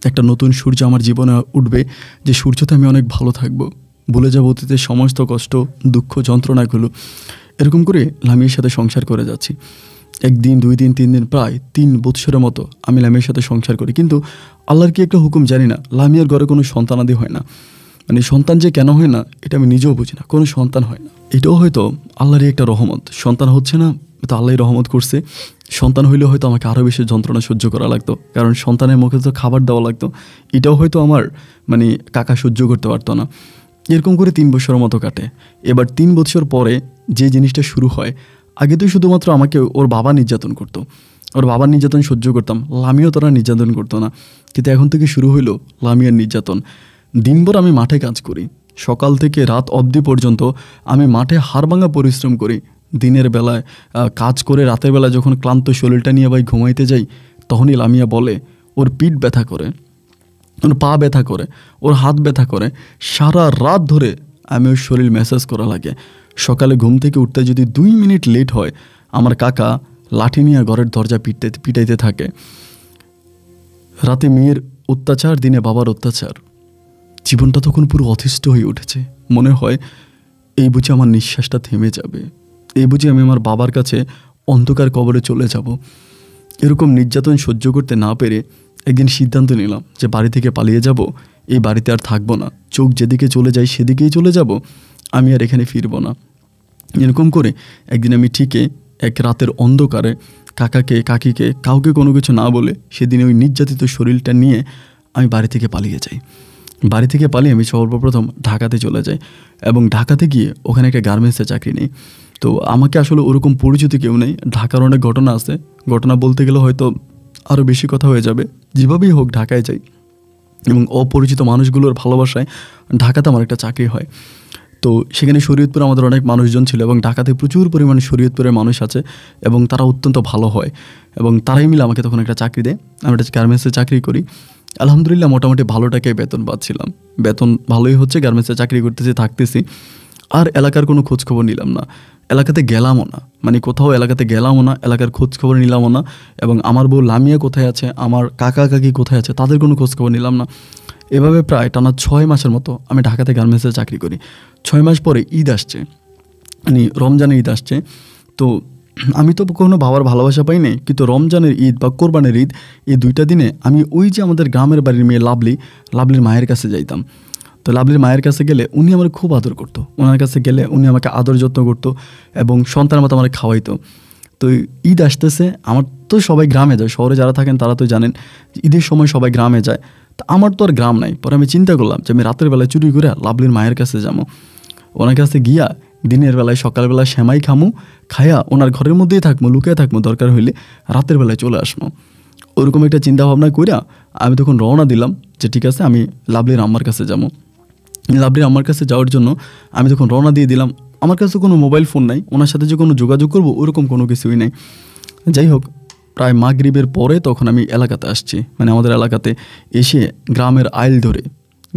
একটা নতুন সূর্য আমার জীবনে উঠবে যে সূর্যতে আমি অনেক ভালো থাকব বলে যাব অতীতের সমস্ত কষ্ট দুঃখ যন্ত্রণাগুলো এরকম করে লামিয়ার সাথে সংসার করে যাচ্ছি একদিন দুই দিন তিন দিন প্রায় তিন বৎসরের মতো আমি লামিয়ার সাথে সংসার করি কিন্তু আল্লাহর কি একটা হুকুম জানি না লামিয়ার ঘরে কোনো সন্তানাদি হয় না মানে সন্তান যে কেন হয় না এটা আমি নিজেও বুঝি না কোনো সন্তান হয় না এটাও হয়তো আল্লাহরই একটা রহমত সন্তান হচ্ছে না হয়তো আল্লাহ রহমত করছে সন্তান হইলে হয়তো আমাকে আরও বেশি যন্ত্রণা সহ্য করা লাগতো কারণ সন্তানের মুখে তো খাবার দেওয়া লাগতো এটাও হয়তো আমার মানে কাকা সহ্য করতে পারতো না এরকম করে তিন বছরের মতো কাটে এবার তিন বছর পরে যে জিনিসটা শুরু হয় আগে তো শুধুমাত্র আমাকে ওর বাবা নির্যাতন করতো ওর বাবার নির্যাতন সহ্য করতাম লামিও তারা নির্যাতন করতো না কিন্তু এখন থেকে শুরু হইলো লামিয়ার নির্যাতন দিনভর আমি মাঠে কাজ করি সকাল থেকে রাত অবধি পর্যন্ত আমি মাঠে হাড়ভাঙা পরিশ্রম করি দিনের বেলায় কাজ করে রাতের বেলা যখন ক্লান্ত শরীরটা নিয়ে ভাই ঘুমাইতে যাই তখনই লামিয়া বলে ওর পিঠ ব্যথা করে ওর পা ব্যথা করে ওর হাত ব্যথা করে সারা রাত ধরে আমি ওর শরীর ম্যাসাজ করা লাগে সকালে ঘুম থেকে উঠতে যদি দুই মিনিট লেট হয় আমার কাকা লাঠি নিয়ে ঘরের দরজা পিটতে পিটাইতে থাকে রাতে মেয়ের অত্যাচার দিনে বাবার অত্যাচার জীবনটা তখন পুরো অতিষ্ঠ হয়ে উঠেছে মনে হয় এই বুঝে আমার নিঃশ্বাসটা থেমে যাবে এই বুঝি আমি আমার বাবার কাছে অন্ধকার কবরে চলে যাব এরকম নির্যাতন সহ্য করতে না পেরে একদিন সিদ্ধান্ত নিলাম যে বাড়ি থেকে পালিয়ে যাব এই বাড়িতে আর থাকবো না চোখ যেদিকে চলে যায় সেদিকেই চলে যাব আমি আর এখানে ফিরব না এরকম করে একদিন আমি ঠিকে এক রাতের অন্ধকারে কাকাকে কাকিকে কাউকে কোনো কিছু না বলে সেদিন ওই নির্যাতিত শরীরটা নিয়ে আমি বাড়ি থেকে পালিয়ে যাই বাড়ি থেকে পালিয়ে আমি সর্বপ্রথম ঢাকাতে চলে যাই এবং ঢাকাতে গিয়ে ওখানে একটা গার্মেন্টসে চাকরি নিই তো আমাকে আসলে ওরকম পরিচিত কেউ নেই ঢাকার অনেক ঘটনা আছে ঘটনা বলতে গেলে হয়তো আরও বেশি কথা হয়ে যাবে যেভাবেই হোক ঢাকায় যাই এবং অপরিচিত মানুষগুলোর ভালোবাসায় ঢাকাতে আমার একটা চাকরি হয় তো সেখানে শরীয়তপুরে আমাদের অনেক মানুষজন ছিল এবং ঢাকাতে প্রচুর পরিমাণে শরীয়তপুরের মানুষ আছে এবং তারা অত্যন্ত ভালো হয় এবং তারাই মিলে আমাকে তখন একটা চাকরি দেয় আমি একটা গার্মেন্টসে চাকরি করি আলহামদুলিল্লাহ মোটামুটি ভালো টাকায় বেতন পাচ্ছিলাম বেতন ভালোই হচ্ছে গার্মেন্টসে চাকরি করতেছি থাকতেছি আর এলাকার কোনো খোঁজখবর নিলাম না এলাকাতে গেলামও না মানে কোথাও এলাকাতে গেলামও না এলাকার খোঁজখবর নিলামও না এবং আমার বউ লামিয়া কোথায় আছে আমার কাকা কাকি কোথায় আছে তাদের কোনো খোঁজখবর নিলাম না এভাবে প্রায় টানা ছয় মাসের মতো আমি ঢাকাতে গার্মেন্টসে চাকরি করি ছয় মাস পরে ঈদ আসছে মানে রমজানের ঈদ আসছে তো আমি তো কোনো বাবার ভালোবাসা পাইনি কিন্তু রমজানের ঈদ বা কোরবানের ঈদ এই দুইটা দিনে আমি ওই যে আমাদের গ্রামের বাড়ির মেয়ে লাভলি লাভলির মায়ের কাছে যাইতাম তো লাভলির মায়ের কাছে গেলে উনি আমার খুব আদর করতো ওনার কাছে গেলে উনি আমাকে আদর যত্ন করতো এবং সন্তান মতো আমার খাওয়াইতো তো ঈদ আসতেছে আমার তো সবাই গ্রামে যায় শহরে যারা থাকেন তারা তো জানেন ঈদের সময় সবাই গ্রামে যায় তো আমার তো আর গ্রাম নাই পরে আমি চিন্তা করলাম যে আমি রাতের বেলায় চুরি করে লাভলির মায়ের কাছে যাবো ওনার কাছে গিয়া দিনের বেলায় সকালবেলা শ্যামাই খামু খায়া ওনার ঘরের মধ্যেই থাকবো লুকিয়ে থাকবো দরকার হইলে রাতের বেলায় চলে আসবো ওরকম একটা চিন্তাভাবনা কইরা আমি তখন রওনা দিলাম যে ঠিক আছে আমি লাভলির আম্মার কাছে যাবো লাভলি আমার কাছে যাওয়ার জন্য আমি তখন রওনা দিয়ে দিলাম আমার কাছে কোনো মোবাইল ফোন নাই ওনার সাথে যে কোনো যোগাযোগ করবো ওরকম কোনো কিছুই নাই যাই হোক প্রায় মাগরীবের পরে তখন আমি এলাকাতে আসছি মানে আমাদের এলাকাতে এসে গ্রামের আইল ধরে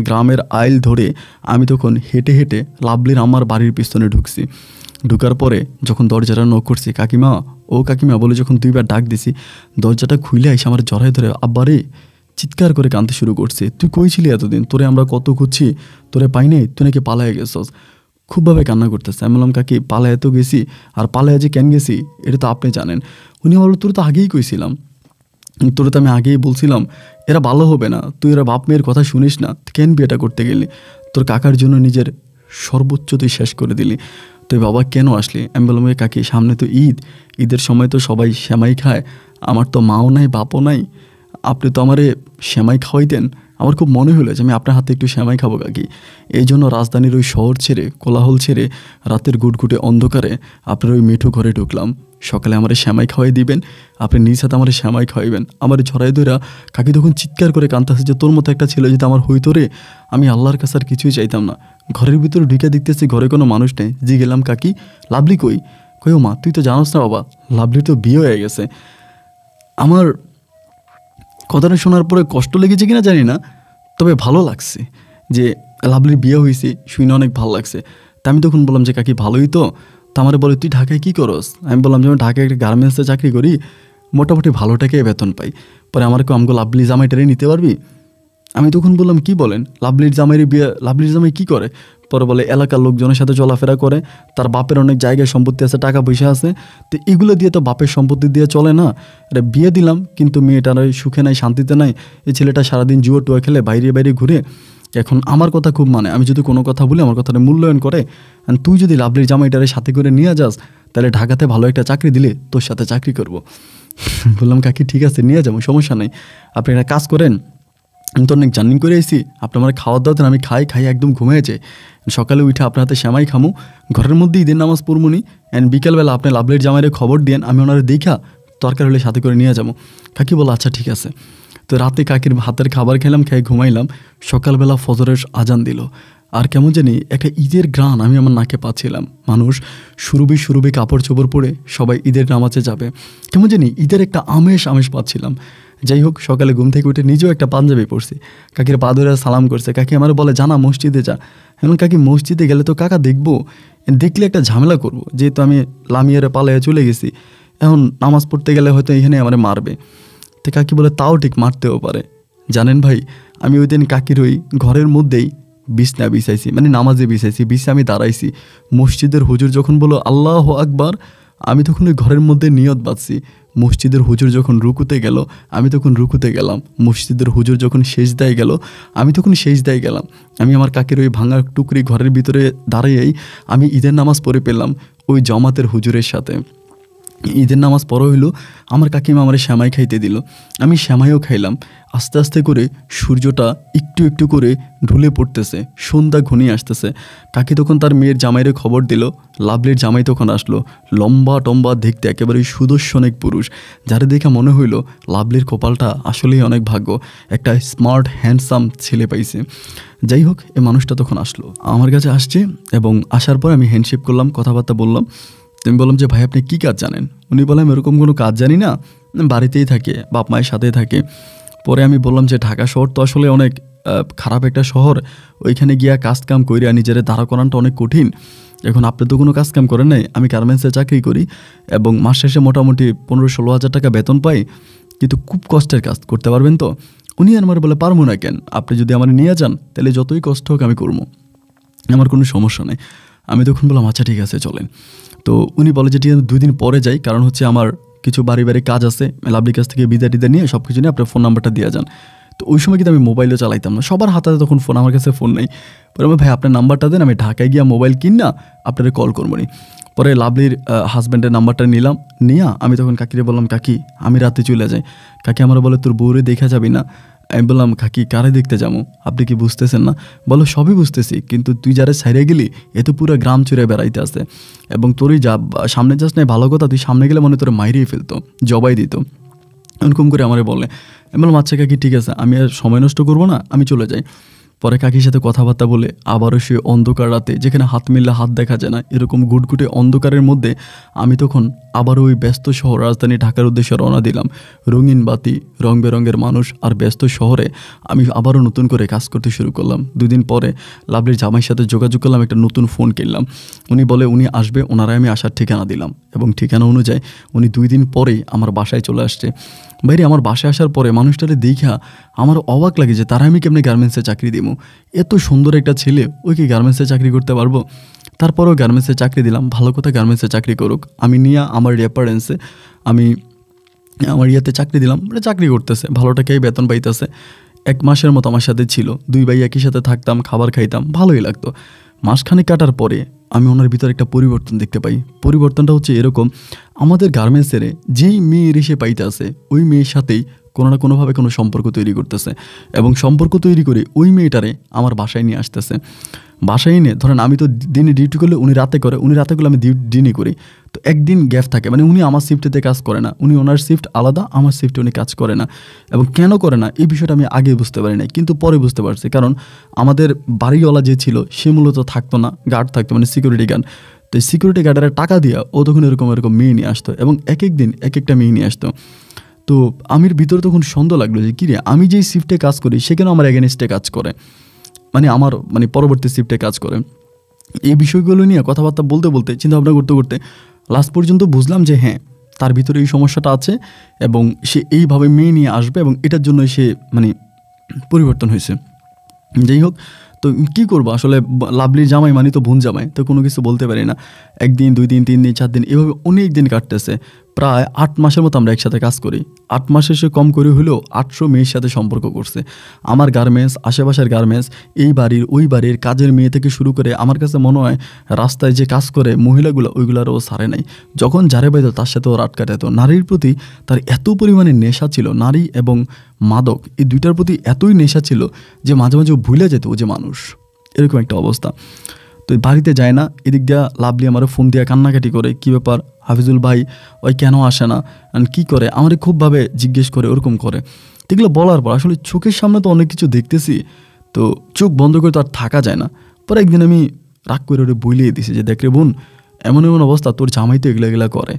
গ্রামের আইল ধরে আমি তখন হেঁটে হেঁটে লাভলির আমার বাড়ির পিছনে ঢুকছি ঢুকার পরে যখন দরজাটা নক করছি কাকিমা ও কাকিমা বলে যখন দুইবার ডাক দিছি দরজাটা খুলে আইসে আমার জড়াই ধরে আব্বারে চিৎকার করে কাঁদতে শুরু করছে তুই কই ছিলি এতদিন তোরে আমরা কত খুঁজছি তোরে পাই তুই নাকি পালায় গেছস খুবভাবে কান্না করতেছে আমি বললাম কাকি পালায় এত গেছি আর পালায় যে কেন গেছি এটা তো আপনি জানেন উনি বলল তোর তো আগেই কইছিলাম তোর তো আমি আগেই বলছিলাম এরা ভালো হবে না তুই এরা বাপ মেয়ের কথা শুনিস না কেন বিয়েটা করতে গেলি তোর কাকার জন্য নিজের সর্বোচ্চ তুই শেষ করে দিলি তুই বাবা কেন আসলি আমি বললাম কাকি সামনে তো ঈদ ঈদের সময় তো সবাই শ্যামাই খায় আমার তো মাও নাই বাপও নাই আপনি তো আমারে শ্যামাই খাওয়াইতেন আমার খুব মনে হলো যে আমি আপনার হাতে একটু শ্যামাই খাবো কাকি এই জন্য রাজধানীর ওই শহর ছেড়ে কোলাহল ছেড়ে রাতের গুটগুটে অন্ধকারে আপনার ওই মিঠু ঘরে ঢুকলাম সকালে আমার শ্যামাই খাওয়াই দিবেন আপনি নিজ হাতে আমার শ্যামাই খাওয়াইবেন আমার ঝড়াই ধরা কাকি তখন চিৎকার করে কান্তাছে যে তোর মতো একটা ছেলে যেটা আমার হইতরে আমি আল্লাহর কাছে আর কিছুই চাইতাম না ঘরের ভিতরে ঢুকে দেখতেছি ঘরে কোনো মানুষ নেই জি গেলাম কাকি লাভলি কই কই ও মা তুই তো জানোস না বাবা লাভলি তো বিয়ে হয়ে গেছে আমার কথাটা শোনার পরে কষ্ট লেগেছে কিনা জানি না তবে ভালো লাগছে যে লাভলির বিয়ে হয়েছে শুনে অনেক ভালো লাগছে তা আমি তখন বললাম যে কাকি ভালোই তো তা আমার বলে তুই ঢাকায় কী করস আমি বললাম যে আমি ঢাকায় একটা গার্মেন্টসে চাকরি করি মোটামুটি ভালো টাকায় বেতন পাই পরে আমার কেউ আমগো লাভলি জামাইটারে নিতে পারবি আমি তখন বললাম কি বলেন লাভলির জামাইয়ের বিয়ে লাভলির জামাই কী করে পরে বলে এলাকার লোকজনের সাথে চলাফেরা করে তার বাপের অনেক জায়গায় সম্পত্তি আছে টাকা পয়সা আছে তো এগুলো দিয়ে তো বাপের সম্পত্তি দিয়ে চলে না এটা বিয়ে দিলাম কিন্তু মেয়েটার ওই সুখে নাই শান্তিতে নাই এই ছেলেটা সারাদিন জুয়ো টুয়া খেলে বাইরে বাইরে ঘুরে এখন আমার কথা খুব মানে আমি যদি কোনো কথা বলি আমার কথাটা মূল্যায়ন করে অ্যান্ড তুই যদি লাভলির জামাইটারে সাথে করে নিয়ে যাস তাহলে ঢাকাতে ভালো একটা চাকরি দিলে তোর সাথে চাকরি করব বললাম কাকি ঠিক আছে নিয়ে যাবো সমস্যা নেই আপনি একটা কাজ করেন আমি তো অনেক জার্নি করে এসেছি আপনি আমার খাওয়া দাওয়া আমি খাই খাই একদম ঘুমিয়েছে সকালে উঠে আপনার হাতে শ্যামাই খামু ঘরের মধ্যেই ঈদের নামাজ পড়মুনি অ্যান্ড বিকালবেলা আপনি লাভলেট জামাইরে খবর দেন আমি ওনারা দেখা তরকার হলে সাথে করে নিয়ে যাবো কাকি বলো আচ্ছা ঠিক আছে তো রাতে কাকির হাতের খাবার খেলাম খেয়ে ঘুমাইলাম সকালবেলা ফজরের আজান দিল আর কেমন জানি একটা ঈদের গ্রান আমি আমার নাকে পাচ্ছিলাম মানুষ সুরুবি সুরুবি কাপড় চোপড় পরে সবাই ঈদের নামাজে যাবে কেমন জানি ঈদের একটা আমেশ আমেশ পাচ্ছিলাম যাই হোক সকালে ঘুম থেকে উঠে নিজেও একটা পাঞ্জাবি পরছি কাকির পা ধরে সালাম করছে কাকি আমার বলে জানা মসজিদে যা এমন কাকি মসজিদে গেলে তো কাকা দেখবো দেখলে একটা ঝামেলা করব যেহেতু আমি লামিয়ারে পালাইয়া চলে গেছি এখন নামাজ পড়তে গেলে হয়তো এখানে আমার মারবে তো কাকি বলে তাও ঠিক মারতেও পারে জানেন ভাই আমি ওই দিন কাকির ওই ঘরের মধ্যেই বিছনা বিছাইছি মানে নামাজে বিছাইছি বিছে আমি দাঁড়াইছি মসজিদের হুজুর যখন বলো আল্লাহ আকবার আমি তখন ওই ঘরের মধ্যে নিয়ত বাঁধছি মসজিদের হুজুর যখন রুকুতে গেল আমি তখন রুকুতে গেলাম মসজিদের হুজুর যখন শেষ দেয় গেল আমি তখন শেষ দেয় গেলাম আমি আমার কাকের ওই ভাঙা টুকরি ঘরের ভিতরে দাঁড়িয়েই আমি ঈদের নামাজ পড়ে পেলাম ওই জমাতের হুজুরের সাথে ঈদের নামাজ পড়া হইলো আমার কাকিমা আমার শ্যামাই খাইতে দিল আমি শ্যামাইও খাইলাম আস্তে আস্তে করে সূর্যটা একটু একটু করে ঢুলে পড়তেছে সন্ধ্যা ঘনিয়ে আসতেছে কাকি তখন তার মেয়ের জামাইরে খবর দিল লাভলির জামাই তখন আসলো লম্বা টম্বা দেখতে একেবারেই সুদর্শন এক পুরুষ যারে দেখে মনে হইল লাভলির কপালটা আসলেই অনেক ভাগ্য একটা স্মার্ট হ্যান্ডসাম ছেলে পাইছে যাই হোক এ মানুষটা তখন আসলো আমার কাছে আসছে এবং আসার পর আমি হ্যান্ডশেপ করলাম কথাবার্তা বললাম আমি বললাম যে ভাই আপনি কী কাজ জানেন উনি বললাম এরকম কোনো কাজ জানি না বাড়িতেই থাকে বাপ মায়ের সাথেই থাকে পরে আমি বললাম যে ঢাকা শহর তো আসলে অনেক খারাপ একটা শহর ওইখানে গিয়া কাজ কাম আর নিজের দাঁড়া করানটা অনেক কঠিন এখন আপনি তো কোনো কাজ কাম করেন নাই আমি গার্মেন্টসে চাকরি করি এবং মাস শেষে মোটামুটি পনেরো ষোলো হাজার টাকা বেতন পাই কিন্তু খুব কষ্টের কাজ করতে পারবেন তো উনি আমার বলে পারবো না কেন আপনি যদি আমার নিয়ে যান তাহলে যতই কষ্ট হোক আমি করবো আমার কোনো সমস্যা নেই আমি তখন বললাম আচ্ছা ঠিক আছে চলেন তো উনি বলে যে ঠিক আছে দুই দিন পরে যাই কারণ হচ্ছে আমার কিছু বাড়ি বাড়ি কাজ আছে লাভলি কাছ থেকে বিদায় টিদা নিয়ে সব কিছু নিয়ে আপনার ফোন নাম্বারটা দিয়ে যান তো ওই সময় কিন্তু আমি মোবাইলও চালাইতাম না সবার হাতে তখন ফোন আমার কাছে ফোন নেই পরে আমার ভাই আপনার নাম্বারটা দেন আমি ঢাকায় গিয়ে মোবাইল কিন না আপনারা কল করবো নি পরে লাভলির হাজব্যান্ডের নাম্বারটা নিলাম নিয়ে আমি তখন কাকিরে বললাম কাকি আমি রাতে চলে যাই কাকি আমার বলে তোর বউরে দেখা যাবি না আমি বললাম কাকি কারে দেখতে যাবো আপনি কি বুঝতেছেন না বলো সবই বুঝতেছি কিন্তু তুই যারা ছাইড়ে গেলি এ তো পুরো গ্রাম চুরে বেড়াইতে আসে এবং তোরই যা সামনে যাস না ভালো কথা তুই সামনে গেলে মনে তোর মাইরিয়ে ফেলতো জবাই দিত এরকম করে আমারে বলে আমি বললাম আচ্ছা কাকি ঠিক আছে আমি আর সময় নষ্ট করবো না আমি চলে যাই পরে কাকির সাথে কথাবার্তা বলে আবারও সে অন্ধকার রাতে যেখানে হাত মিললে হাত দেখা যায় না এরকম গুটগুটে অন্ধকারের মধ্যে আমি তখন আবারও ওই ব্যস্ত শহর রাজধানী ঢাকার উদ্দেশ্যে রওনা দিলাম রঙিন বাতি রং বেরঙের মানুষ আর ব্যস্ত শহরে আমি আবারও নতুন করে কাজ করতে শুরু করলাম দুদিন পরে লাভলির জামাইয়ের সাথে যোগাযোগ করলাম একটা নতুন ফোন কিনলাম উনি বলে উনি আসবে ওনারাই আমি আসার ঠিকানা দিলাম এবং ঠিকানা অনুযায়ী উনি দুই দিন পরেই আমার বাসায় চলে আসছে বাইরে আমার বাসায় আসার পরে মানুষটারে দেখা আমার অবাক লাগে যে তারা আমি কেমনি গার্মেন্টসে চাকরি দিব এত সুন্দর একটা ছেলে ওই কি গার্মেন্টসে চাকরি করতে পারবো তারপরেও গার্মেন্টসে চাকরি দিলাম ভালো কথা গার্মেন্টসে চাকরি করুক আমি নিয়ে আমার রেফারেন্সে আমি আমার ইয়েতে চাকরি দিলাম মানে চাকরি করতেছে ভালো টাকাই বেতন পাইতেছে এক মাসের মতো আমার সাথে ছিল দুই ভাই একই সাথে থাকতাম খাবার খাইতাম ভালোই লাগতো মাসখানেক কাটার পরে আমি ওনার ভিতরে একটা পরিবর্তন দেখতে পাই পরিবর্তনটা হচ্ছে এরকম আমাদের গার্মেন্টসের যেই মেয়ের এসে পাইতে আসে ওই মেয়ের সাথেই কোনো না কোনোভাবে কোনো সম্পর্ক তৈরি করতেছে এবং সম্পর্ক তৈরি করে ওই মেয়েটারে আমার বাসায় নিয়ে আসতেছে বাসায় এনে ধরেন আমি তো দিনে ডিউটি করলে উনি রাতে করে উনি রাতে করলে আমি দিনে করি তো একদিন গ্যাপ থাকে মানে উনি আমার শিফটেতে কাজ করে না উনি ওনার শিফট আলাদা আমার শিফটে উনি কাজ করে না এবং কেন করে না এই বিষয়টা আমি আগে বুঝতে পারি নাই কিন্তু পরে বুঝতে পারছি কারণ আমাদের বাড়িওয়ালা যে ছিল সে মূলত থাকতো না গার্ড থাকতো মানে সিকিউরিটি গার্ড তো সিকিউরিটি গার্ডের টাকা দিয়া ও তখন এরকম এরকম মেয়ে নিয়ে আসতো এবং এক এক দিন এক একটা মেয়ে নিয়ে আসতো তো আমির ভিতরে তখন সন্দেহ লাগলো যে কিরে আমি যেই শিফটে কাজ করি সেখানে আমার এগেনস্টে কাজ করে মানে আমার মানে পরবর্তী শিফটে কাজ করে এই বিষয়গুলো নিয়ে কথাবার্তা বলতে বলতে চিন্তাভাবনা করতে করতে লাস্ট পর্যন্ত বুঝলাম যে হ্যাঁ তার ভিতরে এই সমস্যাটা আছে এবং সে এইভাবে মেয়ে নিয়ে আসবে এবং এটার জন্য সে মানে পরিবর্তন হয়েছে যাই হোক তো কী করবো আসলে লাভলি জামাই মানে তো বোন জামাই তো কোনো কিছু বলতে পারি না একদিন দুই দিন তিন দিন চার দিন এভাবে অনেক দিন কাটতেছে প্রায় আট মাসের মতো আমরা একসাথে কাজ করি আট মাসে সে কম করে হলেও আটশো মেয়ের সাথে সম্পর্ক করছে আমার গার্মেন্টস আশেপাশের গার্মেন্টস এই বাড়ির ওই বাড়ির কাজের মেয়ে থেকে শুরু করে আমার কাছে মনে হয় রাস্তায় যে কাজ করে মহিলাগুলো ওইগুলারও সারে নাই যখন যারে বাইত তার সাথে ওর আটকা যেত নারীর প্রতি তার এত পরিমাণে নেশা ছিল নারী এবং মাদক এই দুইটার প্রতি এতই নেশা ছিল যে মাঝে মাঝে ভুলে যেত যে মানুষ এরকম একটা অবস্থা তো বাড়িতে যায় না এদিক দিয়ে লাভলি আমার ফোন দিয়ে কান্নাকাটি করে কী ব্যাপার হাফিজুল ভাই ওই কেন আসে না কী করে আমার খুবভাবে জিজ্ঞেস করে ওরকম করে এগুলো বলার পর আসলে চোখের সামনে তো অনেক কিছু দেখতেছি তো চোখ বন্ধ করে তো আর থাকা যায় না পরে একদিন আমি রাগ করে ওরে বইলিয়ে দিছি যে দেখ রে বোন এমন এমন অবস্থা তোর জামাই তো এগুলো এগুলো করে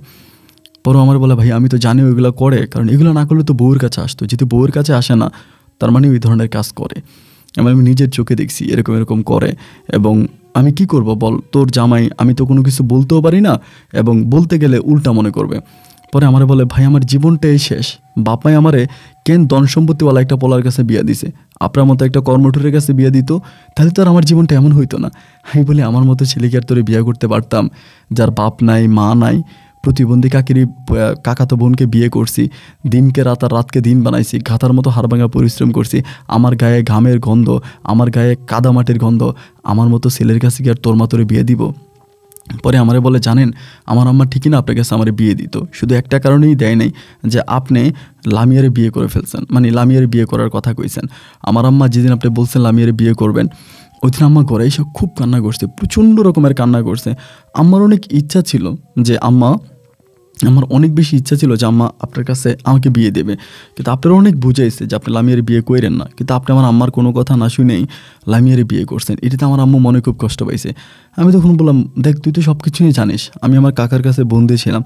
পরও আমার বলে ভাই আমি তো জানি ওইগুলো করে কারণ এগুলো না করলে তো বউয়ের কাছে আসতো যদি বউয়ের কাছে আসে না তার মানে ওই ধরনের কাজ করে আমি নিজের চোখে দেখছি এরকম এরকম করে এবং আমি কি করব বল তোর জামাই আমি তো কোনো কিছু বলতেও পারি না এবং বলতে গেলে উল্টা মনে করবে পরে আমারে বলে ভাই আমার জীবনটাই শেষ বাপাই আমারে কেন ধন সম্পত্তিওয়ালা একটা পলার কাছে বিয়া দিছে আপনার মতো একটা কর্মঠুরের কাছে বিয়ে দিত তাহলে তো আর আমার জীবনটা এমন হইতো না আমি বলি আমার মতো ছেলেকে আর তোরে বিয়ে করতে পারতাম যার বাপ নাই মা নাই প্রতিবন্ধী কাকিরি কাকাতো বোনকে বিয়ে করছি দিনকে রাত আর রাতকে দিন বানাইছি ঘাতার মতো হাড়ভাঙা পরিশ্রম করছি আমার গায়ে ঘামের গন্ধ আমার গায়ে কাদামাটির গন্ধ আমার মতো ছেলের কাছে গিয়ে আর তোর মাতরে বিয়ে দিব পরে আমারে বলে জানেন আমার আম্মা ঠিকই না আপনার কাছে আমার বিয়ে দিত শুধু একটা কারণেই দেয় নাই যে আপনি লামিয়ারে বিয়ে করে ফেলছেন মানে লামিয়ারে বিয়ে করার কথা কইছেন আমার আম্মা যেদিন আপনি বলছেন লামিয়ারে বিয়ে করবেন ওই দিন আম্মা ঘরে এসে খুব কান্না করছে প্রচণ্ড রকমের কান্না করছে আমার অনেক ইচ্ছা ছিল যে আম্মা আমার অনেক বেশি ইচ্ছা ছিল যে আম্মা আপনার কাছে আমাকে বিয়ে দেবে কিন্তু আপনারা অনেক বুঝাইছে যে আপনি লামিয়ারে বিয়ে করেন না কিন্তু আপনি আমার আম্মার কোনো কথা না শুনেই লামিয়ারে বিয়ে করছেন এটাতে আমার আম্মু মনে খুব কষ্ট পাইছে আমি তখন বললাম দেখ তুই তো সব কিছুই জানিস আমি আমার কাকার কাছে বন্ধু ছিলাম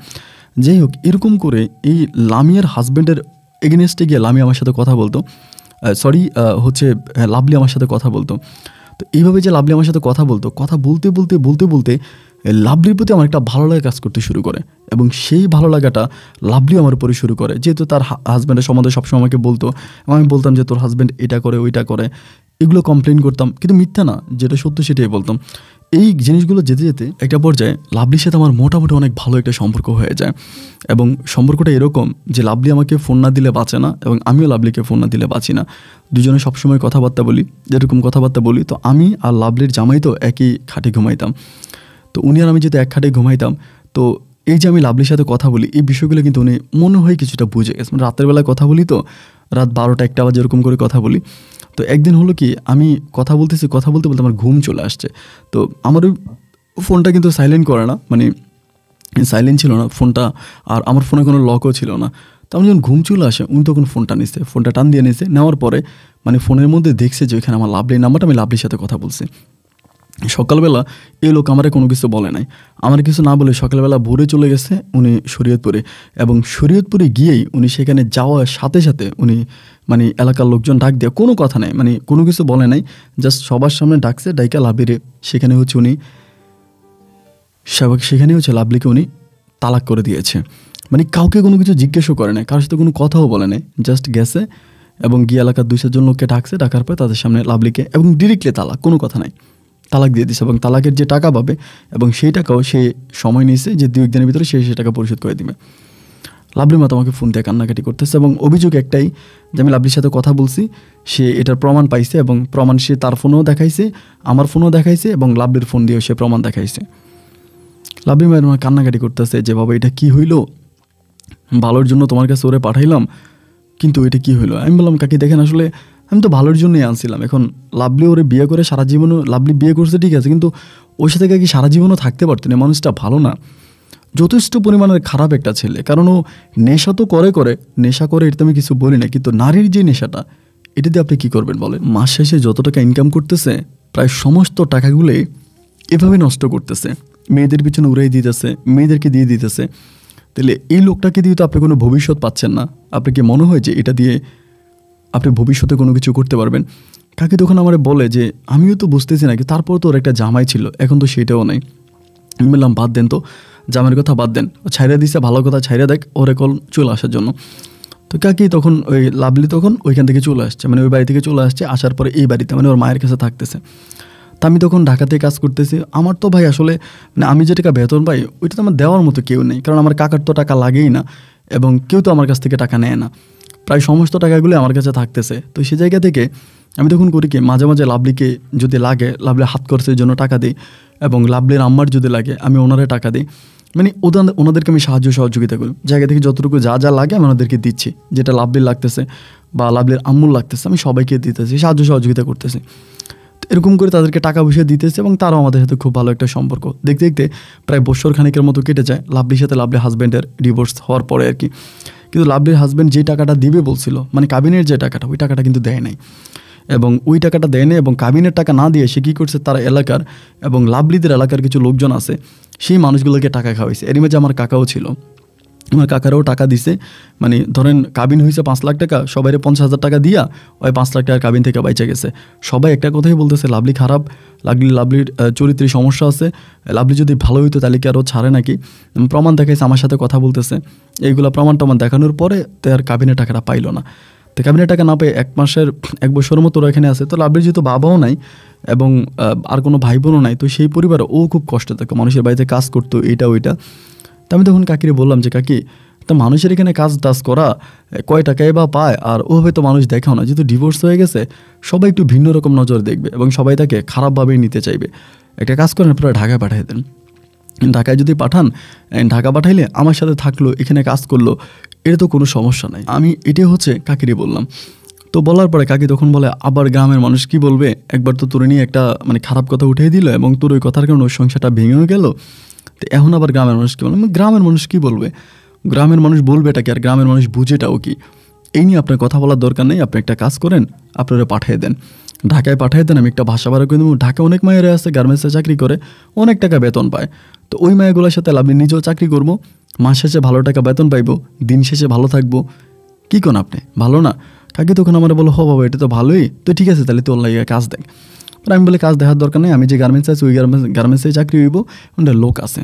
যাই হোক এরকম করে এই লামিয়ার হাজব্যান্ডের এগেনস্টে গিয়ে লামি আমার সাথে কথা বলতো সরি হচ্ছে হ্যাঁ, লাভলি আমার সাথে কথা বলতো তো এইভাবে যে লাভলি আমার সাথে কথা বলতো কথা বলতে বলতে বলতে বলতে লাভলির প্রতি আমার একটা ভালো লাগা কাজ করতে শুরু করে এবং সেই ভালো লাগাটা লাভলিও আমার উপরে শুরু করে যেহেতু তার হাজব্যান্ডের সম্বন্ধে সবসময় আমাকে বলতো আমি বলতাম যে তোর হাজব্যান্ড এটা করে ওইটা করে এগুলো কমপ্লেন করতাম কিন্তু মিথ্যা না যেটা সত্য সেটাই বলতাম এই জিনিসগুলো যেতে যেতে একটা পর্যায়ে লাভলির সাথে আমার মোটামুটি অনেক ভালো একটা সম্পর্ক হয়ে যায় এবং সম্পর্কটা এরকম যে লাভলি আমাকে ফোন না দিলে বাঁচে না এবং আমিও লাভলিকে ফোন না দিলে বাঁচি না দুজনে সবসময় কথাবার্তা বলি যেরকম কথাবার্তা বলি তো আমি আর লাভলির জামাই তো একই খাটি ঘুমাইতাম তো উনি আর আমি যদি এক খাটে ঘুমাইতাম তো এই যে আমি লাভলির সাথে কথা বলি এই বিষয়গুলো কিন্তু উনি মনে হয় কিছুটা বুঝে গেছে মানে রাতের বেলায় কথা বলি তো রাত বারোটা একটা আবার যেরকম করে কথা বলি তো একদিন হলো কি আমি কথা বলতেছি কথা বলতে বলতে আমার ঘুম চলে আসছে তো আমার ওই ফোনটা কিন্তু সাইলেন্ট করে না মানে সাইলেন্ট ছিল না ফোনটা আর আমার ফোনে কোনো লকও ছিল না তো আমি যখন ঘুম চলে আসে উনি তখন ফোনটা নিছে ফোনটা টান দিয়ে নিছে নেওয়ার পরে মানে ফোনের মধ্যে দেখছে যে ওইখানে আমার লাভলি নাম্বারটা আমি লাভলির সাথে কথা বলছি সকালবেলা এই লোক আমারে কোনো কিছু বলে নাই আমার কিছু না বলে সকালবেলা ভোরে চলে গেছে উনি শরীয়তপুরে এবং শরীয়তপুরে গিয়েই উনি সেখানে যাওয়ার সাথে সাথে উনি মানে এলাকার লোকজন ডাক দেওয়া কোনো কথা নাই মানে কোনো কিছু বলে নাই জাস্ট সবার সামনে ডাকছে ডাইকা লাভিরে সেখানে হচ্ছে উনি সেখানে হচ্ছে লাভলিকে উনি তালাক করে দিয়েছে মানে কাউকে কোনো কিছু জিজ্ঞেসও করে নাই কারোর সাথে কোনো কথাও বলে নাই জাস্ট গেছে এবং গিয়ে এলাকার দুই চারজন লোককে ডাকছে ডাকার পর তাদের সামনে লাভলিকে এবং ডিরেক্টলি তালাক কোনো কথা নাই তালাক দিয়ে দিছে এবং তালাকের যে টাকা পাবে এবং সেই টাকাও সে সময় নিয়েছে যে দু একদিনের ভিতরে সে সে টাকা পরিশোধ করে দিবে লাভলি মা তোমাকে ফোন দিয়ে কান্নাকাটি করতেছে এবং অভিযোগ একটাই যে আমি লাভলির সাথে কথা বলছি সে এটার প্রমাণ পাইছে এবং প্রমাণ সে তার ফোনেও দেখাইছে আমার ফোনেও দেখাইছে এবং লাভলির ফোন দিয়েও সে প্রমাণ দেখাইছে লাভলি মা তোমার কান্নাকাটি করতেছে যে বাবা এটা কি হইলো ভালোর জন্য তোমার কাছে ওরে পাঠাইলাম কিন্তু এটা কি হইলো আমি বললাম কাকি দেখেন আসলে আমি তো ভালোর জন্যই আনছিলাম এখন লাভলি ওরে বিয়ে করে সারা জীবনও লাভলি বিয়ে করছে ঠিক আছে কিন্তু ওর সাথে কি সারা জীবনও থাকতে পারতেন না মানুষটা ভালো না যথেষ্ট পরিমাণের খারাপ একটা ছেলে কারণ ও নেশা তো করে করে নেশা করে এটা আমি কিছু বলি না কিন্তু নারীর যে নেশাটা এটা দিয়ে আপনি কী করবেন বলেন মাস শেষে যত টাকা ইনকাম করতেছে প্রায় সমস্ত টাকাগুলোই এভাবে নষ্ট করতেছে মেয়েদের পিছনে উড়াই দিতেছে মেয়েদেরকে দিয়ে দিতেছে তাহলে এই লোকটাকে দিয়ে তো আপনি কোনো ভবিষ্যৎ পাচ্ছেন না আপনি কি মনে হয় যে এটা দিয়ে আপনি ভবিষ্যতে কোনো কিছু করতে পারবেন কাকি তখন আমার বলে যে আমিও তো বুঝতেছি না কি তারপর তো ওর একটা জামাই ছিল এখন তো সেটাও নেই আমি বললাম বাদ দেন তো জামাইয়ের কথা বাদ দেন ছাইরা দিছে ভালো কথা ছাইরা দেখ ওর এখন চলে আসার জন্য তো কাকি তখন ওই লাভলি তখন ওইখান থেকে চলে আসছে মানে ওই বাড়ি থেকে চলে আসছে আসার পরে এই বাড়িতে মানে ওর মায়ের কাছে থাকতেছে তা আমি তখন ঢাকাতে কাজ করতেছি আমার তো ভাই আসলে মানে আমি যে টাকা বেতন পাই ওইটা তো আমার দেওয়ার মতো কেউ নেই কারণ আমার কাকার তো টাকা লাগেই না এবং কেউ তো আমার কাছ থেকে টাকা নেয় না প্রায় সমস্ত টাকাগুলো আমার কাছে থাকতেছে তো সে জায়গা থেকে আমি তখন করি কি মাঝে মাঝে লাভলিকে যদি লাগে লাভলি হাত খরচের জন্য টাকা দিই এবং লাভলির আম্মার যদি লাগে আমি ওনারে টাকা দিই মানে ওদের ওনাদেরকে আমি সাহায্য সহযোগিতা করি জায়গা থেকে যতটুকু যা যা লাগে আমি ওনাদেরকে দিচ্ছি যেটা লাভলির লাগতেছে বা লাভলির আম্মুল লাগতেছে আমি সবাইকে দিতেছি সাহায্য সহযোগিতা করতেছি তো এরকম করে তাদেরকে টাকা পয়সা দিতেছে এবং তারাও আমাদের সাথে খুব ভালো একটা সম্পর্ক দেখতে দেখতে প্রায় বৎসর খানিকের মতো কেটে যায় লাভলির সাথে লাভলি হাজব্যান্ডের ডিভোর্স হওয়ার পরে আর কি কিন্তু লাভলির হাজব্যান্ড যে টাকাটা দিবে বলছিল মানে কাবিনের যে টাকাটা ওই টাকাটা কিন্তু দেয় নাই এবং ওই টাকাটা দেয় না এবং কাবিনের টাকা না দিয়ে সে কী করছে তার এলাকার এবং লাভলিদের এলাকার কিছু লোকজন আছে সেই মানুষগুলোকে টাকা খাওয়াইছে এর মাঝে আমার কাকাও ছিল আমার কাকারাও টাকা দিছে মানে ধরেন কাবিন হয়েছে পাঁচ লাখ টাকা সবাই পঞ্চাশ হাজার টাকা দিয়া ওই পাঁচ লাখ টাকার কাবিন থেকে বাইচে গেছে সবাই একটা কথাই বলতেছে লাভলি খারাপ লাগলি লাভলির চরিত্রে সমস্যা আছে লাভলি যদি ভালো হইতো তাহলে কি আরও ছাড়ে নাকি প্রমাণ দেখাইছে আমার সাথে কথা বলতেছে এইগুলো প্রমাণ টমাণ দেখানোর পরে আর কাবিনের টাকাটা পাইল না তো কাবিনের টাকা না পেয়ে এক মাসের এক বছরের মতো ওরা এখানে আছে তো লাভলির যেহেতু বাবাও নাই এবং আর কোনো ভাই বোনও নাই তো সেই পরিবার ও খুব কষ্ট থাকে মানুষের বাড়িতে কাজ করতো এটা ওইটা তো আমি তখন কাকিরে বললাম যে কাকি তা মানুষের এখানে কাজ টাজ করা কয় টাকায় বা পায় আর ওভাবে তো মানুষ দেখাও না যেহেতু ডিভোর্স হয়ে গেছে সবাই একটু ভিন্ন রকম নজর দেখবে এবং সবাই তাকে খারাপভাবেই নিতে চাইবে একটা কাজ করেন আপনারা ঢাকায় পাঠিয়ে দেন ঢাকায় যদি পাঠান ঢাকা পাঠাইলে আমার সাথে থাকলো এখানে কাজ করলো এটা তো কোনো সমস্যা নাই আমি এটাই হচ্ছে কাকিরে বললাম তো বলার পরে কাকি তখন বলে আবার গ্রামের মানুষ কি বলবে একবার তো তোরে নিয়ে একটা মানে খারাপ কথা উঠিয়ে দিল এবং তোর ওই কথার কারণে ওই সংসারটা ভেঙেও গেল এখন আবার গ্রামের মানুষ কি বলবে গ্রামের মানুষ কি বলবে গ্রামের মানুষ বলবে এটা কি আর গ্রামের মানুষ বুঝেটাও কি এই নিয়ে আপনার কথা বলার দরকার নেই আপনি একটা কাজ করেন আপনারা পাঠিয়ে দেন ঢাকায় পাঠিয়ে দেন আমি একটা ভাষা ভাড়া করে দেবো ঢাকায় অনেক মায়েরা আছে গার্মেন্টসে চাকরি করে অনেক টাকা বেতন পায় তো ওই মায়েগুলোর সাথে আমি নিজেও চাকরি করবো মাস শেষে ভালো টাকা বেতন পাইব দিন শেষে ভালো থাকবো কী কোন আপনি ভালো না কাকে তখন আমার বলো হ বাবা এটা তো ভালোই তো ঠিক আছে তাহলে তোর লাগে কাজ দেখ পরে আমি বলি কাজ দেখার দরকার নেই আমি যে গার্মেন্টস আছি ওই গার্মেন্টস গার্মেন্টসে চাকরি হইব ওটা লোক আছে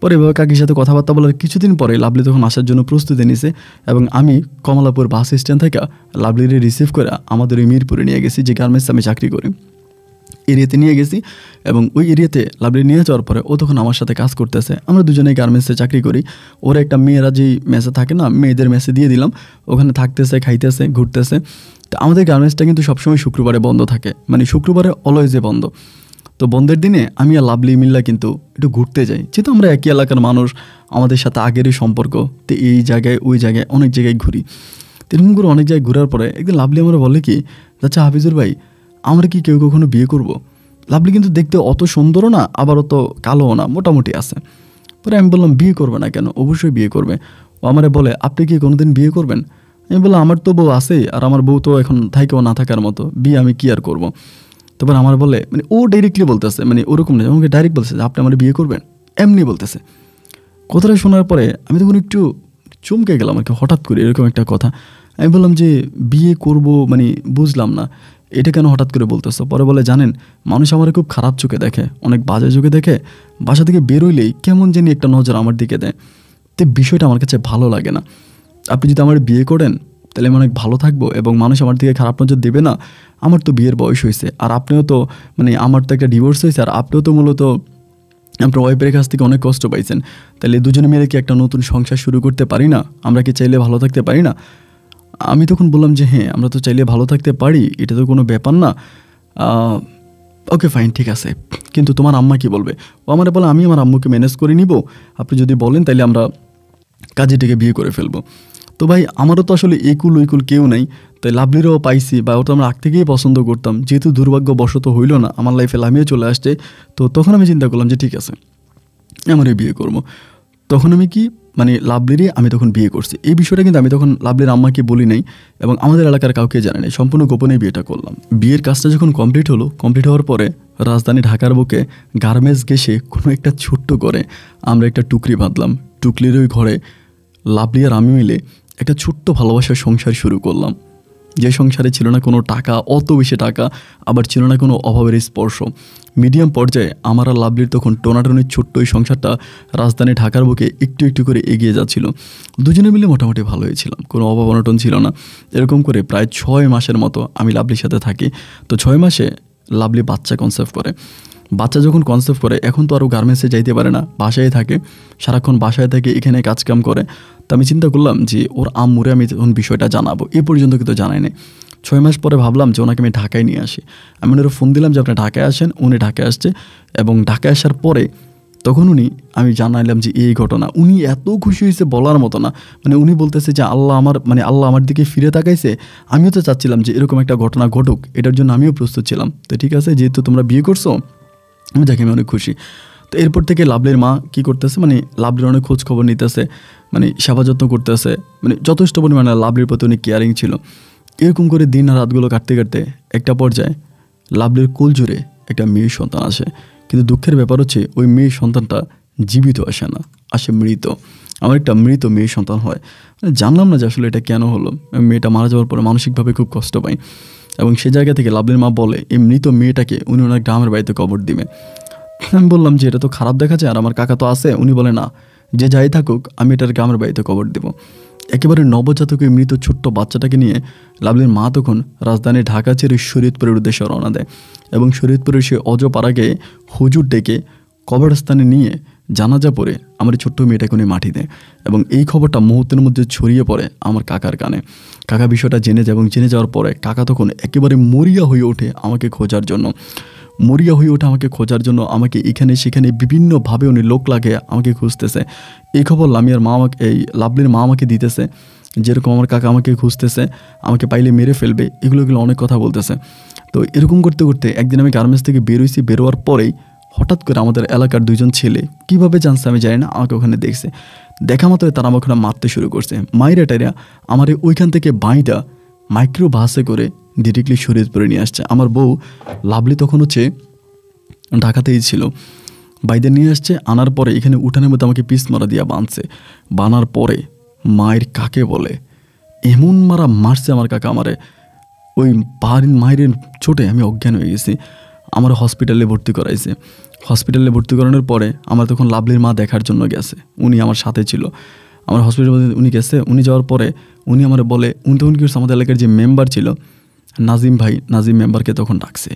পরে এভাবে কাকির সাথে কথাবার্তা বলার কিছুদিন পরে লাভলি তখন আসার জন্য প্রস্তুতি নিছে এবং আমি কমলাপুর বাস স্ট্যান্ড থেকে লাভলিরে রিসিভ করে আমাদের ওই মিরপুরে নিয়ে গেছি যে গার্মেন্টসে আমি চাকরি করি এরিয়াতে নিয়ে গেছি এবং ওই এরিয়াতে লাভলি নিয়ে যাওয়ার পরে ও তখন আমার সাথে কাজ করতেছে আমরা দুজনেই গার্মেন্টসে চাকরি করি ওর একটা মেয়েরা যেই মেসে থাকে না মেয়েদের মেসে দিয়ে দিলাম ওখানে থাকতেছে খাইতেছে ঘুরতেছে তো আমাদের গার্মেন্টসটা কিন্তু সবসময় শুক্রবারে বন্ধ থাকে মানে শুক্রবারে অলওয়েজে বন্ধ তো বন্ধের দিনে আমি আর লাভলি মিল্লা কিন্তু একটু ঘুরতে যাই যেহেতু আমরা একই এলাকার মানুষ আমাদের সাথে আগেরই সম্পর্ক তো এই জায়গায় ওই জায়গায় অনেক জায়গায় ঘুরি এরকম করে অনেক জায়গায় ঘোরার পরে একদিন লাভলি আমার বলে কি আচ্ছা হাফিজুর ভাই আমরা কি কেউ কখনো বিয়ে করব। লাভলি কিন্তু দেখতে অত সুন্দরও না আবার অত কালোও না মোটামুটি আছে পরে আমি বললাম বিয়ে করবে না কেন অবশ্যই বিয়ে করবে ও আমারে বলে আপনি কি কোনোদিন বিয়ে করবেন আমি বললাম আমার তো বউ আছেই আর আমার বউ তো এখন থাকেও না থাকার মতো বিয়ে আমি কি আর করবো তারপর আমার বলে মানে ও ডাইরেক্টলি বলতেছে মানে ওরকম না আমাকে ডাইরেক্ট বলতেছে যে আপনি আমার বিয়ে করবেন এমনি বলতেছে কথাটা শোনার পরে আমি তখন একটু চমকে গেলাম আর কি হঠাৎ করে এরকম একটা কথা আমি বললাম যে বিয়ে করব মানে বুঝলাম না এটা কেন হঠাৎ করে বলতেছো পরে বলে জানেন মানুষ আমার খুব খারাপ চোখে দেখে অনেক বাজে চোখে দেখে বাসা থেকে বেরোইলেই কেমন জানি একটা নজর আমার দিকে দেয় তো বিষয়টা আমার কাছে ভালো লাগে না আপনি যদি আমার বিয়ে করেন তাহলে আমি অনেক ভালো থাকবো এবং মানুষ আমার দিকে খারাপ নজর দেবে না আমার তো বিয়ের বয়স হয়েছে আর আপনিও তো মানে আমার তো একটা ডিভোর্স হয়েছে আর আপনিও তো মূলত আপনার ওয়াইফের কাছ থেকে অনেক কষ্ট পাইছেন তাহলে দুজনে মিলে কি একটা নতুন সংসার শুরু করতে পারি না আমরা কি চাইলে ভালো থাকতে পারি না আমি তখন বললাম যে হ্যাঁ আমরা তো চাইলে ভালো থাকতে পারি এটা তো কোনো ব্যাপার না ওকে ফাইন ঠিক আছে কিন্তু তোমার আম্মা কি বলবে ও আমার বলে আমি আমার আম্মুকে ম্যানেজ করে নিব আপনি যদি বলেন তাহলে আমরা কাজেটাকে বিয়ে করে ফেলবো তো ভাই আমারও তো আসলে একুল ওইকুল কেউ নাই তাই লাভলিরাও পাইছি বা ওটা আমরা আগ থেকেই পছন্দ করতাম যেহেতু দুর্ভাগ্যবশত হইল না আমার লাইফে লামিয়ে চলে আসছে তো তখন আমি চিন্তা করলাম যে ঠিক আছে আমারই বিয়ে করবো তখন আমি কি মানে লাভলিরে আমি তখন বিয়ে করছি এই বিষয়টা কিন্তু আমি তখন লাভলির আম্মাকে বলি নাই এবং আমাদের এলাকার কাউকে জানে নাই সম্পূর্ণ গোপনে বিয়েটা করলাম বিয়ের কাজটা যখন কমপ্লিট হলো কমপ্লিট হওয়ার পরে রাজধানী ঢাকার বুকে গার্মেন্টস গেসে কোনো একটা ছোট্ট করে আমরা একটা টুকরি বাঁধলাম টুকলির ওই ঘরে লাভলি আর আমি মিলে একটা ছোট্ট ভালোবাসার সংসার শুরু করলাম যে সংসারে ছিল না কোনো টাকা অত বেশি টাকা আবার ছিল না কোনো অভাবের স্পর্শ মিডিয়াম পর্যায়ে আমার আর লাভলির তখন টোনাটনির ছোট্ট ওই সংসারটা রাজধানী ঢাকার বুকে একটু একটু করে এগিয়ে যাচ্ছিল দুজনে মিলে মোটামুটি ভালো হয়েছিলাম কোনো অভাব অনটন ছিল না এরকম করে প্রায় ছয় মাসের মতো আমি লাভলির সাথে থাকি তো ছয় মাসে লাভলি বাচ্চা কনসেপ্ট করে বাচ্চা যখন কনসেপ্ট করে এখন তো আরও গার্মেন্টসে যাইতে পারে না বাসায় থাকে সারাক্ষণ বাসায় থেকে এখানে কাজকাম করে তো আমি চিন্তা করলাম যে ওর আম্মুরে আমি তখন বিষয়টা জানাবো এ পর্যন্ত কিন্তু জানাইনি ছয় মাস পরে ভাবলাম যে ওনাকে আমি ঢাকায় নিয়ে আসি আমি ওনার ফোন দিলাম যে আপনি ঢাকায় আসেন উনি ঢাকায় আসছে এবং ঢাকায় আসার পরে তখন উনি আমি জানাইলাম যে এই ঘটনা উনি এত খুশি হয়েছে বলার মতো না মানে উনি বলতেছে যে আল্লাহ আমার মানে আল্লাহ আমার দিকে ফিরে তাকাইছে আমিও তো চাচ্ছিলাম যে এরকম একটা ঘটনা ঘটুক এটার জন্য আমিও প্রস্তুত ছিলাম তো ঠিক আছে যেহেতু তোমরা বিয়ে করছো যাকে আমি অনেক খুশি তো এরপর থেকে লাভলের মা কি করতেছে মানে লাভলের অনেক খোঁজ খবর নিতেছে মানে সেবা যত্ন করতেছে মানে যথেষ্ট পরিমাণে লাভলির প্রতি অনেক কেয়ারিং ছিল এরকম করে দিন আর রাতগুলো কাটতে কাটতে একটা পর্যায়ে লাভলির কুল জুড়ে একটা মেয়ে সন্তান আসে কিন্তু দুঃখের ব্যাপার হচ্ছে ওই মেয়ে সন্তানটা জীবিত আসে না আসে মৃত আমার একটা মৃত মেয়ে সন্তান হয় মানে জানলাম না যে আসলে এটা কেন হলো মেয়েটা মারা যাওয়ার পরে মানসিকভাবে খুব কষ্ট পায় এবং সে জায়গা থেকে লাভলির মা বলে এই মৃত মেয়েটাকে উনি ওনার গ্রামের বাড়িতে কবর দিবে আমি বললাম যে এটা তো খারাপ দেখাচ্ছে আর আমার কাকা তো আছে উনি বলে না যে যাই থাকুক আমি এটার গ্রামের বাড়িতে কবর দেবো একেবারে নবজাতকের মৃত ছোট্ট বাচ্চাটাকে নিয়ে লাভলির মা তখন রাজধানী ঢাকা ছেড়ে শরীয়তপুরের উদ্দেশ্যে রওনা দেয় এবং শরীয়তপুরের সে অজপাড়াকে হুজুর ডেকে কবরস্থানে নিয়ে জানাজা পড়ে আমার ছোট্ট মেয়েটা উনি মাটিতে এবং এই খবরটা মুহূর্তের মধ্যে ছড়িয়ে পড়ে আমার কাকার কানে কাকা বিষয়টা জেনে যায় এবং জেনে যাওয়ার পরে কাকা তখন একেবারে মরিয়া হয়ে ওঠে আমাকে খোঁজার জন্য মরিয়া হয়ে ওঠে আমাকে খোঁজার জন্য আমাকে এখানে সেখানে বিভিন্নভাবে উনি লোক লাগে আমাকে খুঁজতেছে এই খবর লামিয়ার মা আমাকে এই লাভলির মা আমাকে দিতেছে যেরকম আমার কাকা আমাকে খুঁজতেছে আমাকে পাইলে মেরে ফেলবে এগুলোগুলো অনেক কথা বলতেছে তো এরকম করতে করতে একদিন আমি গার্মেন্টস থেকে বেরোইছি বেরোয়ার পরেই হঠাৎ করে আমাদের এলাকার দুজন ছেলে কিভাবে জানছে আমি জানি না আমাকে ওখানে দেখছে দেখা মাত্র তারা আমাকে মারতে শুরু করছে মাইরা টাইরা আমার ওইখান থেকে বাইটা মাইক্রো বাসে করে ডিরেক্টলি শরীর পরে নিয়ে আসছে আমার বউ লাভলি তখন হচ্ছে ঢাকাতেই ছিল বাইদে নিয়ে আসছে আনার পরে এখানে উঠানের মধ্যে আমাকে পিস মারা দিয়া বাঁধছে বানার পরে মায়ের কাকে বলে এমন মারা মারছে আমার কাকা আমারে ওই বাড়ির মায়ের ছোটে আমি অজ্ঞান হয়ে গেছি আমার হসপিটালে ভর্তি করাইছে হসপিটালে ভর্তি করানোর পরে আমার তখন লাভলির মা দেখার জন্য গেছে উনি আমার সাথে ছিল আমার হসপিটালে উনি গেছে উনি যাওয়ার পরে উনি আমার বলে উনি তখন কি আমাদের এলাকার যে মেম্বার ছিল নাজিম ভাই নাজিম মেম্বারকে তখন ডাকছে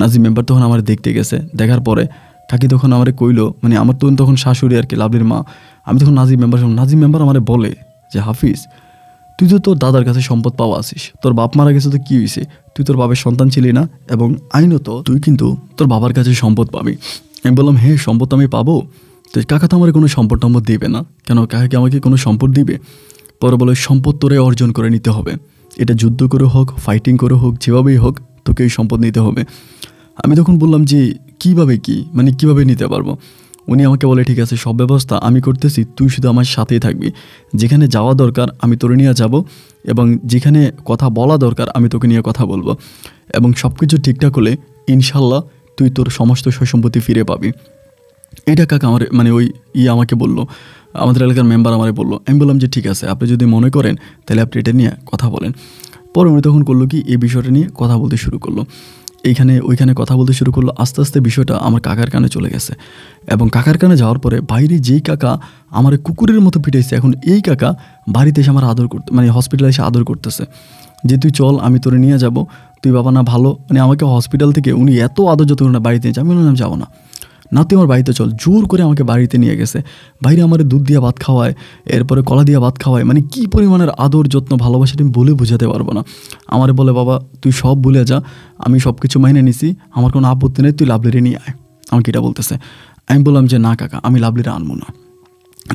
নাজিম মেম্বার তখন আমার দেখতে গেছে দেখার পরে কাকি তখন আমার কইল মানে আমার তখন তখন শাশুড়ি আর কি লাভলির মা আমি তখন নাজিম মেম্বার নাজিম মেম্বার আমার বলে যে হাফিজ তুই তো তোর দাদার কাছে সম্পদ পাওয়া আসিস তোর বাপ মারা গেছে তো কি হয়েছে তুই তোর বাপের সন্তান ছিলি না এবং আইনত তুই কিন্তু তোর বাবার কাছে সম্পদ পাবি আমি বললাম হে হ্যাঁ, সম্পদ আমি পাবো তো কাকা তো আমার কোনো সম্পদ টম্পদ দিবে না কেন কাকাকে আমাকে কোনো সম্পদ দিবে পরে বলে সম্পদ তোরে অর্জন করে নিতে হবে এটা যুদ্ধ করে হোক ফাইটিং করে হোক যেভাবেই হোক তোকে এই সম্পদ নিতে হবে আমি তখন বললাম যে কিভাবে কি মানে কিভাবে নিতে পারবো উনি আমাকে বলে ঠিক আছে সব ব্যবস্থা আমি করতেছি তুই শুধু আমার সাথেই থাকবি যেখানে যাওয়া দরকার আমি তোরে নিয়ে যাব এবং যেখানে কথা বলা দরকার আমি তোকে নিয়ে কথা বলবো এবং সব কিছু ঠিকঠাক হলে ইনশাল্লাহ তুই তোর সমস্ত সম্পত্তি ফিরে পাবি এটা কাকা আমার মানে ওই ইয়ে আমাকে বলল আমাদের এলাকার মেম্বার আমারে বললো আমি বললাম যে ঠিক আছে আপনি যদি মনে করেন তাহলে আপনি এটা নিয়ে কথা বলেন পরে উনি তখন করলো কি এই বিষয়টা নিয়ে কথা বলতে শুরু করলো এইখানে ওইখানে কথা বলতে শুরু করলো আস্তে আস্তে বিষয়টা আমার কাকার কানে চলে গেছে এবং কাকার কানে যাওয়ার পরে বাইরে যেই কাকা আমার কুকুরের মতো ফিটেছে এখন এই কাকা বাড়িতে এসে আমার আদর করতে মানে হসপিটালে এসে আদর করতেছে যে তুই চল আমি তোরে নিয়ে যাব তুই বাবা না ভালো মানে আমাকে হসপিটাল থেকে উনি এত আদর যত না বাড়িতে নিয়ে আমি বললাম যাবো না না তুই আমার বাড়িতে চল জোর করে আমাকে বাড়িতে নিয়ে গেছে বাইরে আমার দুধ দিয়ে ভাত খাওয়ায় এরপরে কলা দিয়ে ভাত খাওয়ায় মানে কি পরিমাণের আদর যত্ন ভালোবাসা তুমি বলে বোঝাতে পারবো না আমার বলে বাবা তুই সব ভুলে যা আমি সব কিছু মাইনে নিছি আমার কোনো আপত্তি নেই তুই লাভলিরে নিয়ে আয় আমাকে এটা বলতেছে আমি বললাম যে না কাকা আমি লাভলিরে আনবো না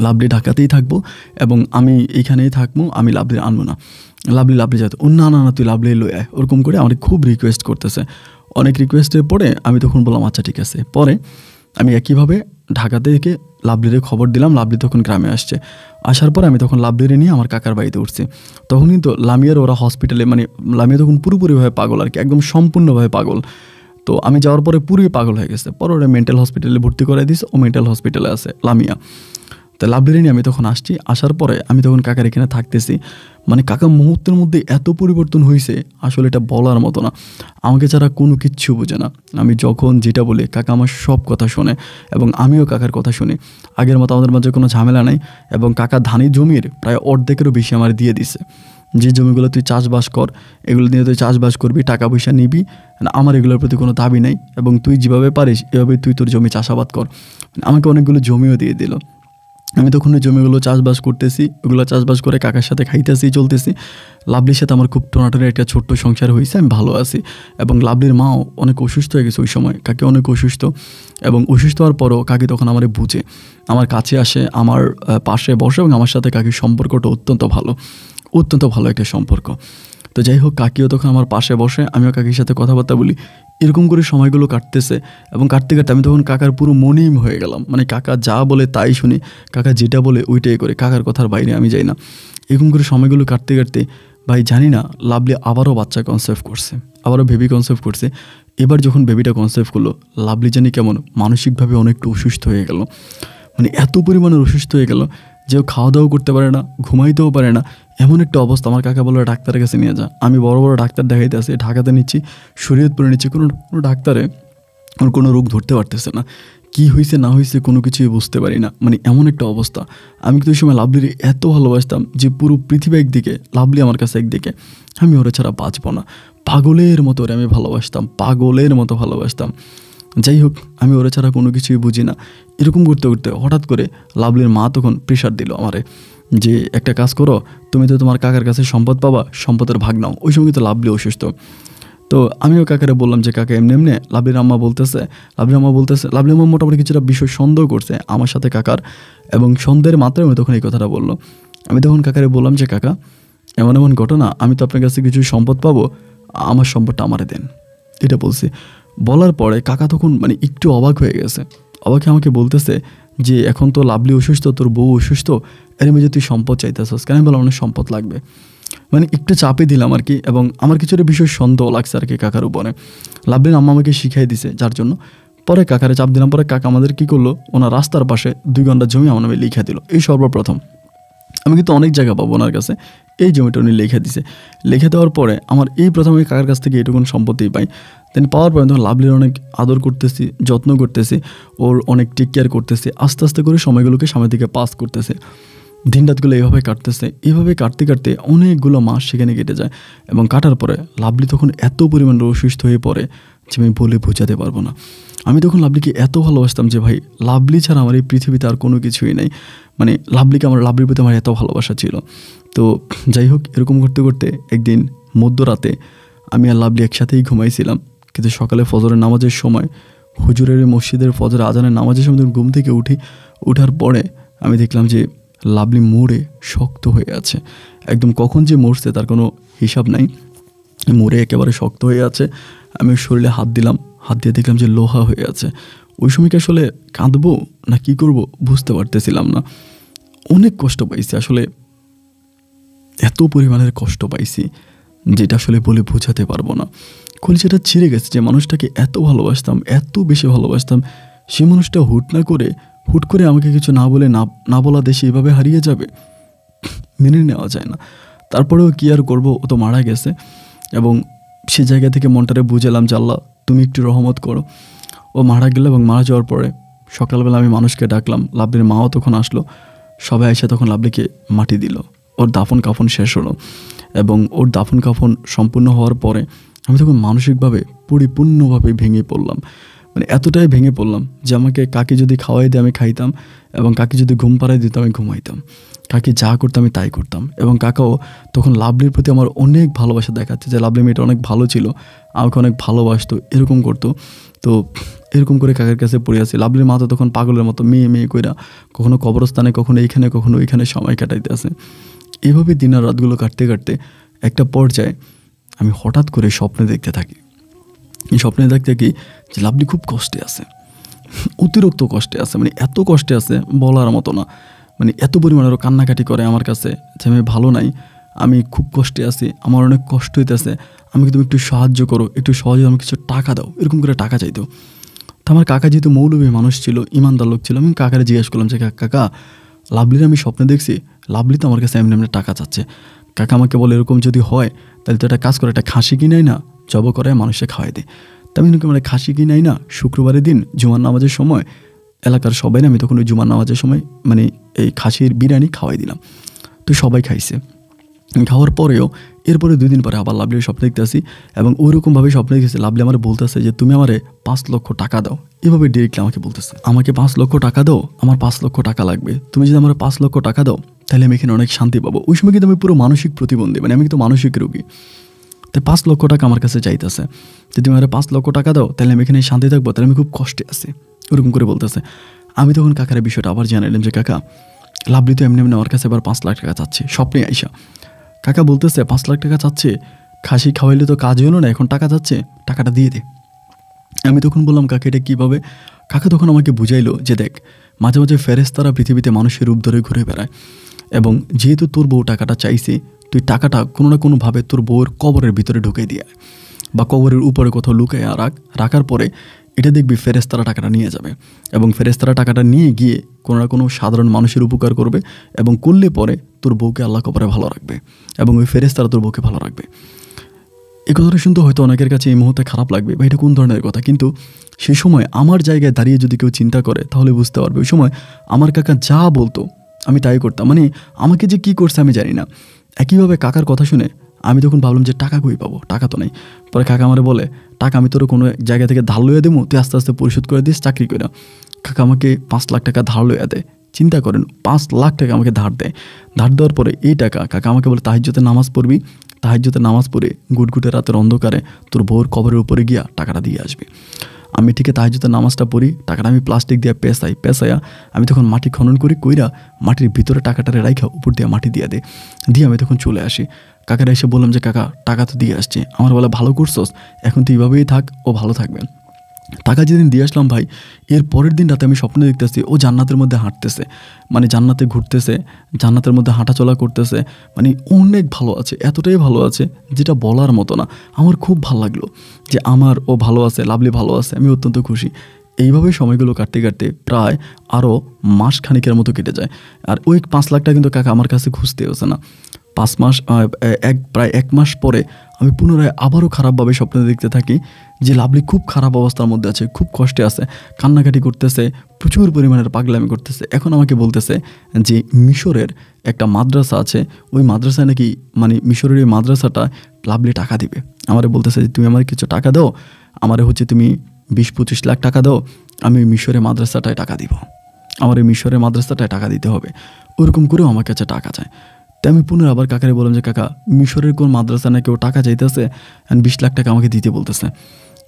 লাভলি ঢাকাতেই থাকবো এবং আমি এখানেই থাকবো আমি লাভলি আনবো না লাভলি লাভলি যাতে ও না না না তুই লাভলি লই আয় ওরকম করে আমাকে খুব রিকোয়েস্ট করতেছে অনেক রিকোয়েস্টের পরে আমি তখন বললাম আচ্ছা ঠিক আছে পরে আমি একইভাবে ঢাকা থেকে লাভলিরে খবর দিলাম লাভলি তখন গ্রামে আসছে আসার পর আমি তখন লাভলিরে নিয়ে আমার কাকার বাড়িতে উঠছি তখনই তো লামিয়ার ওরা হসপিটালে মানে লামিয়া তখন পুরোপুরিভাবে পাগল আর কি একদম সম্পূর্ণভাবে পাগল তো আমি যাওয়ার পরে পুরোই পাগল হয়ে গেছে পরে ওরা মেন্টাল হসপিটালে ভর্তি করে দিয়েছে ও মেন্টাল হসপিটালে আছে লামিয়া তো লাভলিরে নিয়ে আমি তখন আসছি আসার পরে আমি তখন কাকার এখানে থাকতেছি মানে কাকা মুহূর্তের মধ্যে এত পরিবর্তন হয়েছে আসলে এটা বলার মতো না আমাকে ছাড়া কোনো কিচ্ছু বোঝে না আমি যখন যেটা বলি কাকা আমার সব কথা শোনে এবং আমিও কাকার কথা শুনি আগের মতো আমাদের মাঝে কোনো ঝামেলা নাই এবং কাকা ধানি জমির প্রায় অর্ধেকেরও বেশি আমার দিয়ে দিছে যে জমিগুলো তুই চাষবাস কর এগুলো নিয়ে তুই চাষবাস করবি টাকা পয়সা নিবি আমার এগুলোর প্রতি কোনো দাবি নাই এবং তুই যেভাবে পারিস এভাবে তুই তোর জমি চাষাবাদ কর আমাকে অনেকগুলো জমিও দিয়ে দিল আমি তখন ওই জমিগুলো চাষবাস করতেছি ওগুলো চাষবাস করে কাকার সাথে খাইতেছি চলতেছি লাভলির সাথে আমার খুব টোনাটোনি একটা ছোট্ট সংসার হয়েছে আমি ভালো আছি এবং লাভলির মাও অনেক অসুস্থ হয়ে গেছে ওই সময় কাকে অনেক অসুস্থ এবং অসুস্থ হওয়ার পরও কাকি তখন আমার বুঝে আমার কাছে আসে আমার পাশে বসে এবং আমার সাথে কাকির সম্পর্কটা অত্যন্ত ভালো অত্যন্ত ভালো একটা সম্পর্ক তো যাই হোক কাকিও তখন আমার পাশে বসে আমিও কাকির সাথে কথাবার্তা বলি এরকম করে সময়গুলো কাটতেছে এবং কাটতে কাটতে আমি তখন কাকার পুরো মনেই হয়ে গেলাম মানে কাকা যা বলে তাই শুনি কাকা যেটা বলে ওইটাই করে কাকার কথার বাইরে আমি যাই না এরকম করে সময়গুলো কাটতে কাটতে ভাই জানি না লাভলি আবারও বাচ্চা কনসেপ্ট করছে আবারও বেবি কনসেপ্ট করছে এবার যখন বেবিটা কনসেপ্ট করলো লাভলি জানি কেমন মানসিকভাবে অনেকটা অসুস্থ হয়ে গেল মানে এত পরিমাণে অসুস্থ হয়ে গেল যেও খাওয়া দাওয়া করতে পারে না ঘুমাইতেও পারে না এমন একটা অবস্থা আমার কাকা বললো ডাক্তারের কাছে নিয়ে যা আমি বড় বড় ডাক্তার দেখাইতে আসি ঢাকাতে নিচ্ছি শরীয়তপুরে নিচ্ছি কোনো কোনো ডাক্তারে ওর কোনো রোগ ধরতে পারতেছে না কি হয়েছে না হয়েছে কোনো কিছুই বুঝতে পারি না মানে এমন একটা অবস্থা আমি কিন্তু ওই সময় লাভলির এত ভালোবাসতাম যে পুরো পৃথিবী একদিকে লাভলি আমার কাছে একদিকে আমি ওরা ছাড়া বাঁচবো না পাগলের মতো ওরা আমি ভালোবাসতাম পাগলের মতো ভালোবাসতাম যাই হোক আমি ওরা ছাড়া কোনো কিছুই বুঝি না এরকম করতে করতে হঠাৎ করে লাভলির মা তখন প্রেশার দিল আমারে যে একটা কাজ করো তুমি তো তোমার কাকার কাছে সম্পদ পাবা সম্পদের ভাগ নাও ওই সঙ্গে তো লাভলি অসুস্থ তো আমিও কাকারে বললাম যে কাকা এমনি এমনি লাভলির আম্মা বলতেছে লাভলির আম্মা বলতেছে লাভলি আম্মা মোটামুটি কিছুটা বিষয় সন্দেহ করছে আমার সাথে কাকার এবং সন্দেহের মাত্রায় আমি তখন এই কথাটা বললো আমি তখন কাকারে বললাম যে কাকা এমন এমন ঘটনা আমি তো আপনার কাছে কিছু সম্পদ পাবো আমার সম্পদটা আমারে দেন এটা বলছি বলার পরে কাকা তখন মানে একটু অবাক হয়ে গেছে অবাকে আমাকে বলতেছে যে এখন তো লাভলি অসুস্থ তোর বউ অসুস্থ এর মধ্যে তুই সম্পদ চাইতেছস কেন বললাম অনেক সম্পদ লাগবে মানে একটু চাপে দিলাম আর কি এবং আমার কিছুটা বিষয় সন্দেহ লাগছে আর কি কাকার উপরে লাভলিন আম্মা আমাকে শিখাই দিছে যার জন্য পরে কাকারে চাপ দিলাম পরে কাকা আমাদের কী করলো ওনার রাস্তার পাশে দুই ঘন্টা জমি আমার নামে লিখে দিল এই সর্বপ্রথম আমি কিন্তু অনেক জায়গা পাবো ওনার কাছে এই জমিটা উনি লিখে দিছে লিখে দেওয়ার পরে আমার এই প্রথম আমি কাকার কাছ থেকে এটুকুন সম্পত্তি পাই দেন পাওয়ার পরে তখন লাভলির অনেক আদর করতেছি যত্ন করতেছি ওর অনেক টেক কেয়ার করতেছি আস্তে আস্তে করে সময়গুলোকে সামনের দিকে পাস করতেছে দিন রাতগুলো এইভাবে কাটতেছে এইভাবে কাটতে কাটতে অনেকগুলো মাস সেখানে কেটে যায় এবং কাটার পরে লাভলি তখন এত পরিমাণ অসুস্থ হয়ে পড়ে যে আমি বলে বোঝাতে পারবো না আমি তখন লাভলিকে এত ভালোবাসতাম যে ভাই লাভলি ছাড়া আমার এই পৃথিবীতে আর কোনো কিছুই নেই মানে লাভলিকে আমার লাভলির প্রতি আমার এত ভালোবাসা ছিল তো যাই হোক এরকম করতে করতে একদিন মধ্যরাতে আমি আর লাভলি একসাথেই ঘুমাইছিলাম কিন্তু সকালে ফজরের নামাজের সময় হুজুরের মসজিদের ফজরের আজানের নামাজের সময় ঘুম থেকে উঠি ওঠার পরে আমি দেখলাম যে লাভলি মোড়ে শক্ত হয়ে আছে একদম কখন যে মরছে তার কোনো হিসাব নাই মোড়ে একেবারে শক্ত হয়ে আছে আমি শরীরে হাত দিলাম হাত দিয়ে দেখলাম যে লোহা হয়ে আছে ওই সময় কি আসলে কাঁদবো না কি করব বুঝতে পারতেছিলাম না অনেক কষ্ট পাইছি আসলে এত পরিমাণের কষ্ট পাইছি যেটা আসলে বলে বোঝাতে পারবো না কলিজাটা ছিঁড়ে গেছে যে মানুষটাকে এত ভালোবাসতাম এত বেশি ভালোবাসতাম সে মানুষটা হুট না করে হুট করে আমাকে কিছু না বলে না না বলা দেশে এভাবে হারিয়ে যাবে মেনে নেওয়া যায় না তারপরেও কী আর করবো ও তো মারা গেছে এবং সে জায়গা থেকে মনটারে বুঝালাম যে আল্লাহ তুমি একটু রহমত করো ও মারা গেল এবং মারা যাওয়ার পরে সকালবেলা আমি মানুষকে ডাকলাম লাভলির মাও তখন আসলো সবাই এসে তখন লাভলিকে মাটি দিল ওর দাফন কাফন শেষ হলো এবং ওর দাফন কাফন সম্পূর্ণ হওয়ার পরে আমি তখন মানসিকভাবে পরিপূর্ণভাবে ভেঙে পড়লাম মানে এতটাই ভেঙে পড়লাম যে আমাকে কাকে যদি খাওয়াই দিয়ে আমি খাইতাম এবং কাকে যদি ঘুম পাড়াই দিত আমি ঘুমাইতাম কাকে যা করতাম আমি তাই করতাম এবং কাকাও তখন লাভলির প্রতি আমার অনেক ভালোবাসা দেখাচ্ছে যে লাভলি মেয়েটা অনেক ভালো ছিল আমাকে অনেক ভালোবাসতো এরকম করতো তো এরকম করে কাকের কাছে পড়ে আছি লাভলির মা তো তখন পাগলের মতো মেয়ে মেয়ে কইরা কখনো কবরস্থানে কখনো এইখানে কখনো ওইখানে সময় কাটাইতে আসে এভাবে দিন আর রাতগুলো কাটতে কাটতে একটা পর্যায়ে আমি হঠাৎ করে স্বপ্নে দেখতে থাকি এই স্বপ্নে দেখতে থাকি যে লাভলি খুব কষ্টে আছে অতিরিক্ত কষ্টে আছে মানে এত কষ্টে আছে বলার মতো না মানে এত পরিমাণেরও কান্নাকাটি করে আমার কাছে যে আমি ভালো নাই আমি খুব কষ্টে আছি আমার অনেক কষ্ট হইতেছে আমাকে তুমি একটু সাহায্য করো একটু সহজে আমাকে কিছু টাকা দাও এরকম করে টাকা চাইতো তো আমার কাকা যেহেতু মৌলভী মানুষ ছিল ইমানদার লোক ছিল আমি কাকারে জিজ্ঞেস করলাম যে কাকা লাভলির আমি স্বপ্নে দেখছি লাভলি তো আমার কাছে এমনি এমনি টাকা চাচ্ছে কাকা আমাকে বলে এরকম যদি হয় তাহলে তো একটা কাজ করে একটা খাসি কিনাই না জব করে মানুষে খাওয়াই দেয় আমি আমার খাসি কিনাই না শুক্রবারের দিন জুমার নামাজের সময় এলাকার সবাই আমি তখন ওই জুমার নামাজের সময় মানে এই খাসির বিরিয়ানি খাওয়াই দিলাম তো সবাই খাইছে খাওয়ার পরেও এরপরে দুই দিন পরে আবার লাভলির স্বপ্ন আসি এবং ওইরকমভাবে স্বপ্ন দেখতেছি লাভলি আমার বলতেছে যে তুমি আমারে পাঁচ লক্ষ টাকা দাও এভাবে ডিরেক্টলি আমাকে বলতেছে আমাকে পাঁচ লক্ষ টাকা দাও আমার পাঁচ লক্ষ টাকা লাগবে তুমি যদি আমার পাঁচ লক্ষ টাকা দাও তাহলে আমি এখানে অনেক শান্তি পাবো ওই সময় কিন্তু আমি পুরো মানসিক প্রতিবন্ধী মানে আমি কিন্তু মানসিক রোগী তাই পাঁচ লক্ষ টাকা আমার কাছে চাইতেছে যদি আমার পাঁচ লক্ষ টাকা দাও তাহলে আমি এখানে শান্তি থাকবো তাহলে আমি খুব কষ্টে আছি ওরকম করে বলতেছে আমি তখন কাকার বিষয়টা আবার জানালাম যে কাকা লাভলি তো এমনি এমনি আমার কাছে এবার পাঁচ লাখ টাকা চাচ্ছে স্বপ্নে আইসা কাকা বলতেছে পাঁচ লাখ টাকা চাচ্ছে খাসি খাওয়াইলে তো কাজ হলো না এখন টাকা চাচ্ছে টাকাটা দিয়ে দে আমি তখন বললাম কাকা এটা কীভাবে কাকা তখন আমাকে বুঝাইলো যে দেখ মাঝে মাঝে তারা পৃথিবীতে মানুষের রূপ ধরে ঘুরে বেড়ায় এবং যেহেতু তোর বউ টাকাটা চাইছে তুই টাকাটা কোনো না কোনোভাবে তোর বউয়ের কবরের ভিতরে ঢুকে দিয়ে বা কবরের উপরে কোথাও লুকে রাখ রাখার পরে এটা দেখবি ফেরেস্তারা টাকাটা নিয়ে যাবে এবং ফেরেস্তারা টাকাটা নিয়ে গিয়ে কোনো না কোনো সাধারণ মানুষের উপকার করবে এবং করলে পরে তোর বউকে আল্লাহ কবরে ভালো রাখবে এবং ওই ফেরেস তারা তোর বউকে ভালো রাখবে এ কথাটা শুনতে হয়তো অনেকের কাছে এই মুহূর্তে খারাপ লাগবে বা এটা কোন ধরনের কথা কিন্তু সেই সময় আমার জায়গায় দাঁড়িয়ে যদি কেউ চিন্তা করে তাহলে বুঝতে পারবে ওই সময় আমার কাকা যা বলতো আমি তাই করতাম মানে আমাকে যে কি করছে আমি জানি না একইভাবে কাকার কথা শুনে আমি তখন ভাবলাম যে টাকা কই পাবো টাকা তো নেই পরে কাকা আমারে বলে টাকা আমি তোর কোনো জায়গা থেকে ধার লইয়া দেবো তুই আস্তে আস্তে পরিশোধ করে দিস চাকরি করে কাকা আমাকে পাঁচ লাখ টাকা ধার লইয়া দেয় চিন্তা করেন পাঁচ লাখ টাকা আমাকে ধার দেয় ধার দেওয়ার পরে এই টাকা কাকা আমাকে বলে তাহাজ্যতে নামাজ পড়বি তাহাজ্যতে নামাজ পড়ে গুটগুটে রাতের অন্ধকারে তোর বউর কবরের উপরে গিয়া টাকাটা দিয়ে আসবে আমি ঠিক তাহাজুতের নামাজটা পড়ি টাকাটা আমি প্লাস্টিক দিয়ে পেশাই পেশাইয়া আমি তখন মাটি খনন করি কইরা মাটির ভিতরে টাকাটারে রাইখা উপর দিয়ে মাটি দিয়ে দে দিয়ে আমি তখন চলে আসি কাকারা এসে বললাম যে কাকা টাকা তো দিয়ে আসছে আমার বলে ভালো করছস এখন তো এইভাবেই থাক ও ভালো থাকবেন টাকা যেদিন দিয়ে আসলাম ভাই এর পরের দিন রাতে আমি স্বপ্নে দেখতেছি ও জান্নাতের মধ্যে হাঁটতেছে মানে জান্নাতে ঘুরতেছে জান্নাতের মধ্যে হাঁটাচলা করতেছে মানে অনেক ভালো আছে এতটাই ভালো আছে যেটা বলার মতো না আমার খুব ভালো লাগলো যে আমার ও ভালো আছে লাভলি ভালো আছে আমি অত্যন্ত খুশি এইভাবে সময়গুলো কাটতে কাটতে প্রায় আরও খানিকের মতো কেটে যায় আর ওই পাঁচ লাখটা কিন্তু কাকা আমার কাছে ঘুষতে হচ্ছে না পাঁচ মাস এক প্রায় এক মাস পরে আমি পুনরায় আবারও খারাপভাবে স্বপ্ন দেখতে থাকি যে লাভলি খুব খারাপ অবস্থার মধ্যে আছে খুব কষ্টে আছে কান্নাকাটি করতেছে প্রচুর পরিমাণের পাগলামি করতেছে এখন আমাকে বলতেছে যে মিশরের একটা মাদ্রাসা আছে ওই মাদ্রাসায় নাকি মানে মিশরের ওই মাদ্রাসাটা লাভলি টাকা দিবে আমারে বলতেছে যে তুমি আমার কিছু টাকা দাও আমারে হচ্ছে তুমি বিশ পঁচিশ লাখ টাকা দাও আমি ওই মিশরের মাদ্রাসাটায় টাকা দিব আমার এই মিশরের মাদ্রাসাটায় টাকা দিতে হবে ওরকম করেও আমার কাছে টাকা চায় তাই আমি পুনরায় আবার কাকারে বললাম যে কাকা মিশরের কোন মাদ্রাসা না কেউ টাকা চাইতেছে অ্যান্ড বিশ লাখ টাকা আমাকে দিতে বলতেছে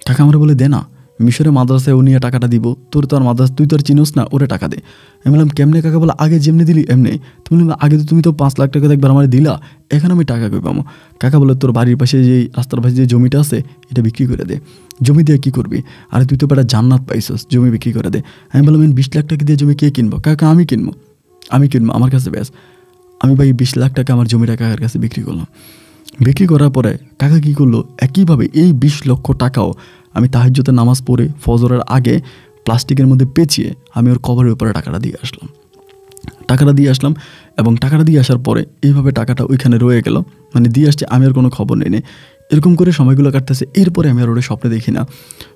কাকা আমার বলে দে না মিশরে মাদ্রাসায় ও নিয়ে টাকাটা দিব তোর তো আর মাদ্রাসা তুই তো আর চিনোস না ওরে টাকা দে আমি বললাম কেমনে কাকা বলে আগে যেমনি দিলি এমনি তুমি আগে তো তুমি তো পাঁচ লাখ টাকা একবার আমার দিলা এখন আমি টাকা কই পাবো কাকা বলে তোর বাড়ির পাশে যে রাস্তার পাশে যে জমিটা আছে এটা বিক্রি করে দে জমি দিয়ে কী করবি আর তুই তো বেটা জান্নাত পাইছস জমি বিক্রি করে দে আমি বললাম বিশ লাখ টাকা দিয়ে জমি কে কিনবো কাকা আমি কিনবো আমি কিনবো আমার কাছে ব্যাস আমি ভাই বিশ লাখ টাকা আমার জমিটা কাকার কাছে বিক্রি করলাম বিক্রি করার পরে কাকা কী করলো একইভাবে এই বিশ লক্ষ টাকাও আমি তাহাজ্যতে নামাজ পড়ে ফজরের আগে প্লাস্টিকের মধ্যে পেঁচিয়ে আমি ওর কভারের উপরে টাকাটা দিয়ে আসলাম টাকাটা দিয়ে আসলাম এবং টাকাটা দিয়ে আসার পরে এইভাবে টাকাটা ওইখানে রয়ে গেল মানে দিয়ে আসছে আমি আর কোনো খবর নেই এরকম করে সময়গুলো কাটতেছে এরপরে আমি আর ওটা স্বপ্নে দেখি না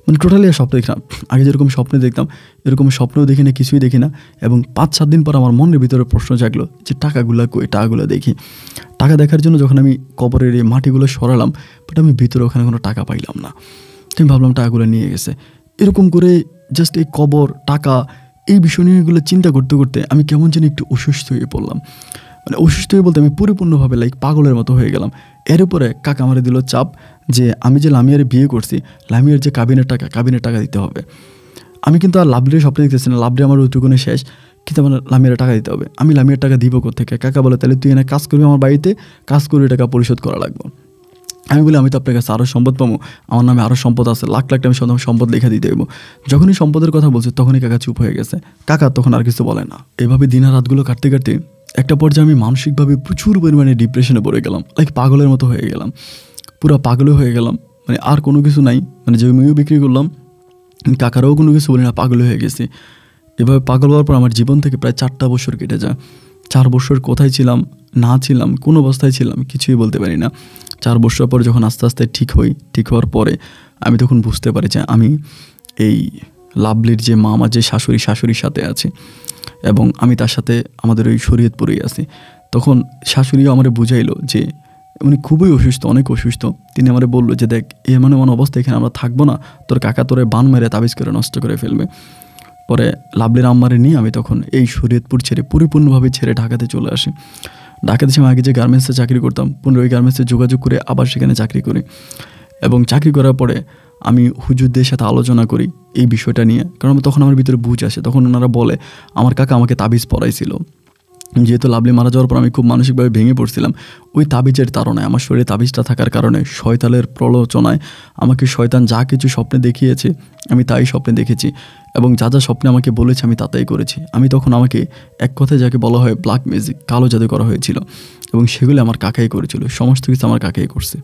মানে টোটালি আর স্বপ্ন দেখি না আগে যেরকম স্বপ্নে দেখতাম এরকম স্বপ্নেও দেখি না কিছুই দেখি না এবং পাঁচ সাত দিন পর আমার মনের ভিতরে প্রশ্ন জাগলো যে টাকাগুলো কই টাকাগুলো দেখি টাকা দেখার জন্য যখন আমি কবরের এই মাটিগুলো সরালাম বাট আমি ভিতরে ওখানে কোনো টাকা পাইলাম না আমি ভাবলাম টাকাগুলো নিয়ে গেছে এরকম করে জাস্ট এই কবর টাকা এই বিষয় নিয়েগুলো চিন্তা করতে করতে আমি কেমন যেন একটু অসুস্থ হয়ে পড়লাম মানে অসুস্থ হয়ে বলতে আমি পরিপূর্ণভাবে লাইক পাগলের মতো হয়ে গেলাম এর উপরে কাকা আমারে দিল চাপ যে আমি যে লামিয়ার বিয়ে করছি লামিয়ার যে কাবিনের টাকা কাবিনের টাকা দিতে হবে আমি কিন্তু আর লাভলির স্বপ্ন দেখতেছি না লাভলি আমার ঋতুগুণে শেষ কিন্তু আমার লামিয়ার টাকা দিতে হবে আমি লামিয়ার টাকা দিব থেকে কাকা বলে তাহলে তুই এনে কাজ করবি আমার বাড়িতে কাজ করে টাকা পরিশোধ করা লাগবে আমি বলি আমি তো আপনার কাছে আরও সম্পদ পাবো আমার নামে আরও সম্পদ আছে লাখ লাখ আমি সম্পদ লেখা দিতে দেবো যখনই সম্পদের কথা বলছে তখনই কাকা চুপ হয়ে গেছে কাকা তখন আর কিছু বলে না এভাবে দিন রাতগুলো কাটতে কাটতে একটা পর্যায়ে আমি মানসিকভাবে প্রচুর পরিমাণে ডিপ্রেশনে পড়ে গেলাম লাইক পাগলের মতো হয়ে গেলাম পুরো পাগলে হয়ে গেলাম মানে আর কোনো কিছু নাই মানে যে জমিও বিক্রি করলাম কাকারাও কোনো কিছু বলি না পাগল হয়ে গেছি এভাবে পাগল হওয়ার পর আমার জীবন থেকে প্রায় চারটা বছর কেটে যায় চার বছর কোথায় ছিলাম না ছিলাম কোন অবস্থায় ছিলাম কিছুই বলতে পারি না চার বছর পর যখন আস্তে আস্তে ঠিক হই ঠিক হওয়ার পরে আমি তখন বুঝতে পারি যে আমি এই লাভলির যে মামা যে শাশুড়ি শাশুড়ির সাথে আছে এবং আমি তার সাথে আমাদের ওই শরীয়তপুরেই আছি তখন শাশুড়িও আমার বুঝাইলো যে উনি খুবই অসুস্থ অনেক অসুস্থ তিনি আমার বললো যে দেখ এ মানে এমন অবস্থা এখানে আমরা থাকবো না তোর কাকা তোরে বান মেরে তাবিজ করে নষ্ট করে ফেলবে পরে লাভলির আম্মারে নিয়ে আমি তখন এই শরীয়তপুর ছেড়ে পরিপূর্ণভাবে ছেড়ে ঢাকাতে চলে আসি ঢাকাতে সে আগে যে গার্মেন্টসে চাকরি করতাম পুনরায় গার্মেন্টসে যোগাযোগ করে আবার সেখানে চাকরি করি এবং চাকরি করার পরে আমি হুজুরদের সাথে আলোচনা করি এই বিষয়টা নিয়ে কারণ তখন আমার ভিতরে বুঝ আসে তখন ওনারা বলে আমার কাকা আমাকে তাবিজ পড়াইছিল যেহেতু লাভলি মারা যাওয়ার পর আমি খুব মানসিকভাবে ভেঙে পড়ছিলাম ওই তাবিজের তাড়নায় আমার শরীরে তাবিজটা থাকার কারণে শয়তালের প্রলোচনায় আমাকে শয়তান যা কিছু স্বপ্নে দেখিয়েছে আমি তাই স্বপ্নে দেখেছি এবং যা যা স্বপ্নে আমাকে বলেছে আমি তাতেই করেছি আমি তখন আমাকে এক কথায় যাকে বলা হয় ব্ল্যাক মিউজিক কালো জাদু করা হয়েছিল এবং সেগুলি আমার কাকাই করেছিল সমস্ত কিছু আমার কাকাই করছে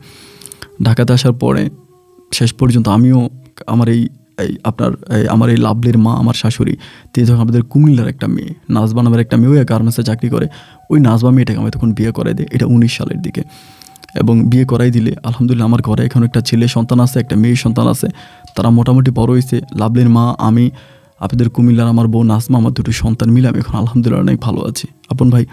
ঢাকাতে আসার পরে শেষ পর্যন্ত আমিও আমার এই এই আপনার আমার এই লাভলির মা আমার শাশুড়ি তিনি যখন আমাদের কুমিল্লার একটা মেয়ে নাজবা নামের একটা মেয়েও গার্মেন্টসে চাকরি করে ওই নাজবা মেয়েটাকে আমি তখন বিয়ে করাই দিই এটা উনিশ সালের দিকে এবং বিয়ে করাই দিলে আলহামদুলিল্লাহ আমার ঘরে এখন একটা ছেলে সন্তান আছে একটা মেয়ে সন্তান আছে তারা মোটামুটি বড় হয়েছে লাভলির মা আমি আপনাদের কুমিল্লার আমার বোন নাজমা আমার দুটো সন্তান মিলে আমি এখন আলহামদুলিল্লাহ অনেক ভালো আছি আপন ভাই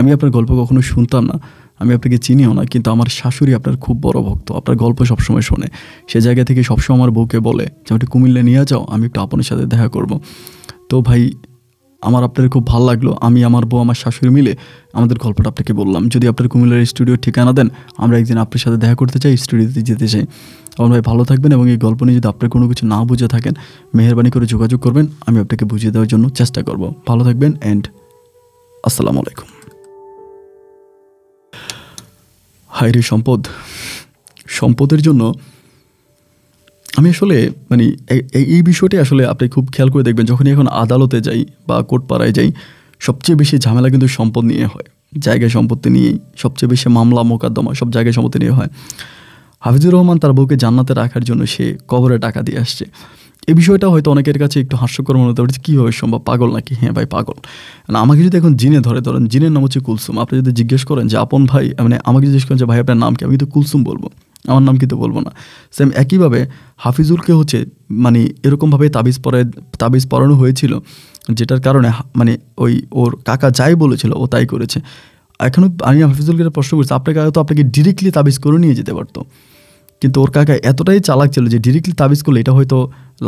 আমি আপনার গল্প কখনো শুনতাম না আমি আপনাকে চিনিও না কিন্তু আমার শাশুড়ি আপনার খুব বড় ভক্ত আপনার গল্প সবসময় শোনে সে জায়গা থেকে সবসময় আমার বউকে বলে যে আমাকে কুমিল্লা নিয়ে যাও আমি একটু আপনার সাথে দেখা করব তো ভাই আমার আপনার খুব ভালো লাগলো আমি আমার বউ আমার শাশুড়ি মিলে আমাদের গল্পটা আপনাকে বললাম যদি আপনার কুমিল্লার স্টুডিওর ঠিকানা দেন আমরা একদিন আপনার সাথে দেখা করতে চাই স্টুডিওতে যেতে চাই আমার ভাই ভালো থাকবেন এবং এই গল্প নিয়ে যদি আপনার কোনো কিছু না বুঝে থাকেন মেহরবানি করে যোগাযোগ করবেন আমি আপনাকে বুঝিয়ে দেওয়ার জন্য চেষ্টা করব ভালো থাকবেন অ্যান্ড আসসালামু আলাইকুম হায় রে সম্পদ সম্পদের জন্য আমি আসলে মানে এই বিষয়টি আসলে আপনি খুব খেয়াল করে দেখবেন যখনই এখন আদালতে যাই বা কোর্ট পাড়ায় যাই সবচেয়ে বেশি ঝামেলা কিন্তু সম্পদ নিয়ে হয় জায়গায় সম্পত্তি নিয়েই সবচেয়ে বেশি মামলা মোকদ্দমা সব জায়গায় সম্পত্তি নিয়ে হয় হাফিজুর রহমান তার বউকে জান্নাতে রাখার জন্য সে কবরে টাকা দিয়ে আসছে এই বিষয়টা হয়তো অনেকের কাছে একটু হাস্যকর মনে হতে পারছে কীভাবে সম্ভব পাগল নাকি হ্যাঁ ভাই পাগল আমাকে যদি এখন জিনে ধরে ধরেন জিনের নাম হচ্ছে কুলসুম আপনি যদি জিজ্ঞেস করেন যে আপন ভাই মানে আমাকে জিজ্ঞেস করেন যে ভাই আপনার নাম কি আমি কিন্তু কুলসুম বলবো আমার নাম কিন্তু বলবো না সেম একইভাবে হাফিজুলকে হচ্ছে মানে এরকমভাবে তাবিজ পরে তাবিজ পরানো হয়েছিল যেটার কারণে মানে ওই ওর কাকা যাই বলেছিল ও তাই করেছে এখনও আমি হাফিজুলকে প্রশ্ন করছি আপনার কাকা তো আপনাকে ডিরেক্টলি তাবিজ করে নিয়ে যেতে পারতো কিন্তু ওর কাকা এতটাই চালাক ছিল যে ডিরেক্টলি তাবিজ করলে এটা হয়তো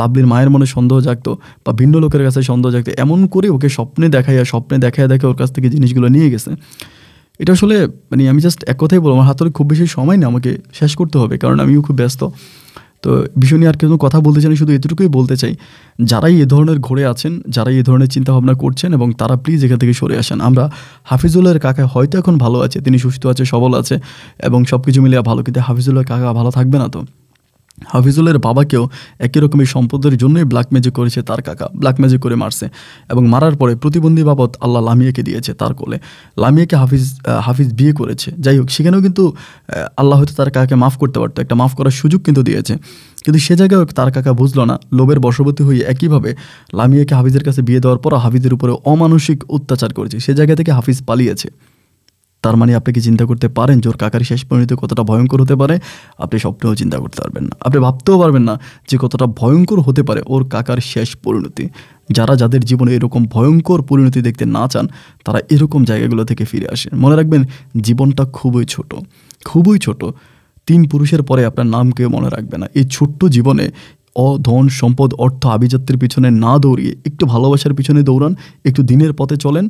লাভলির মায়ের মনে সন্দেহ জাগতো বা ভিন্ন লোকের কাছে সন্দেহ জাগতো এমন করে ওকে স্বপ্নে দেখাইয়া স্বপ্নে দেখাইয়া দেখে ওর কাছ থেকে জিনিসগুলো নিয়ে গেছে এটা আসলে মানে আমি জাস্ট এক কথাই বলবো আমার হাতে খুব বেশি সময় না আমাকে শেষ করতে হবে কারণ আমিও খুব ব্যস্ত তো বিষয় নিয়ে আর কোনো কথা বলতে চাই শুধু এতটুকুই বলতে চাই যারাই এ ধরনের ঘরে আছেন যারাই এ ধরনের চিন্তাভাবনা করছেন এবং তারা প্লিজ এখান থেকে সরে আসেন আমরা হাফিজুল্লাহের কাকা হয়তো এখন ভালো আছে তিনি সুস্থ আছে সবল আছে এবং সব কিছু মিলিয়ে ভালো কিন্তু হাফিজুল্লাহ কাকা ভালো থাকবে না তো হাফিজুলের বাবাকেও একই রকমের সম্পদের জন্যই ব্ল্যাক ম্যাজিক করেছে তার কাকা ব্ল্যাক ম্যাজিক করে মারছে এবং মারার পরে প্রতিবন্ধী বাবদ আল্লাহ লামিয়াকে দিয়েছে তার কোলে লামিয়াকে হাফিজ হাফিজ বিয়ে করেছে যাই হোক সেখানেও কিন্তু আল্লাহ হয়তো তার কাকাকে মাফ করতে পারতো একটা মাফ করার সুযোগ কিন্তু দিয়েছে কিন্তু সে জায়গায় তার কাকা বুঝলো না লোভের বশবর্তী হয়ে একইভাবে লামিয়াকে হাফিজের কাছে বিয়ে দেওয়ার পর হাফিজের উপরে অমানসিক অত্যাচার করেছে সে জায়গা থেকে হাফিজ পালিয়েছে তার মানে আপনি কি চিন্তা করতে পারেন যে ওর কাকার শেষ পরিণতি কতটা ভয়ঙ্কর হতে পারে আপনি স্বপ্নেও চিন্তা করতে পারবেন না আপনি ভাবতেও পারবেন না যে কতটা ভয়ঙ্কর হতে পারে ওর কাকার শেষ পরিণতি যারা যাদের জীবনে এরকম ভয়ঙ্কর পরিণতি দেখতে না চান তারা এরকম জায়গাগুলো থেকে ফিরে আসে মনে রাখবেন জীবনটা খুবই ছোট খুবই ছোট তিন পুরুষের পরে আপনার নাম কেউ মনে রাখবে না এই ছোট্ট জীবনে অধন সম্পদ অর্থ আভিজাত্যের পিছনে না দৌড়িয়ে একটু ভালোবাসার পিছনে দৌড়ান একটু দিনের পথে চলেন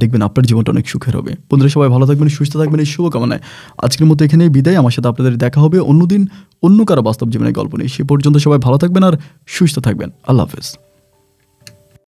দেখবেন আপনার জীবনটা অনেক সুখের হবে বন্ধুরা সবাই ভালো থাকবেন সুস্থ থাকবেন এই শুভকামনায় আজকের মতো এখানেই বিদায় আমার সাথে আপনাদের দেখা হবে অন্যদিন অন্য কারো বাস্তব জীবনের গল্প নেই সে পর্যন্ত সবাই ভালো থাকবেন আর সুস্থ থাকবেন আল্লাহ হাফেজ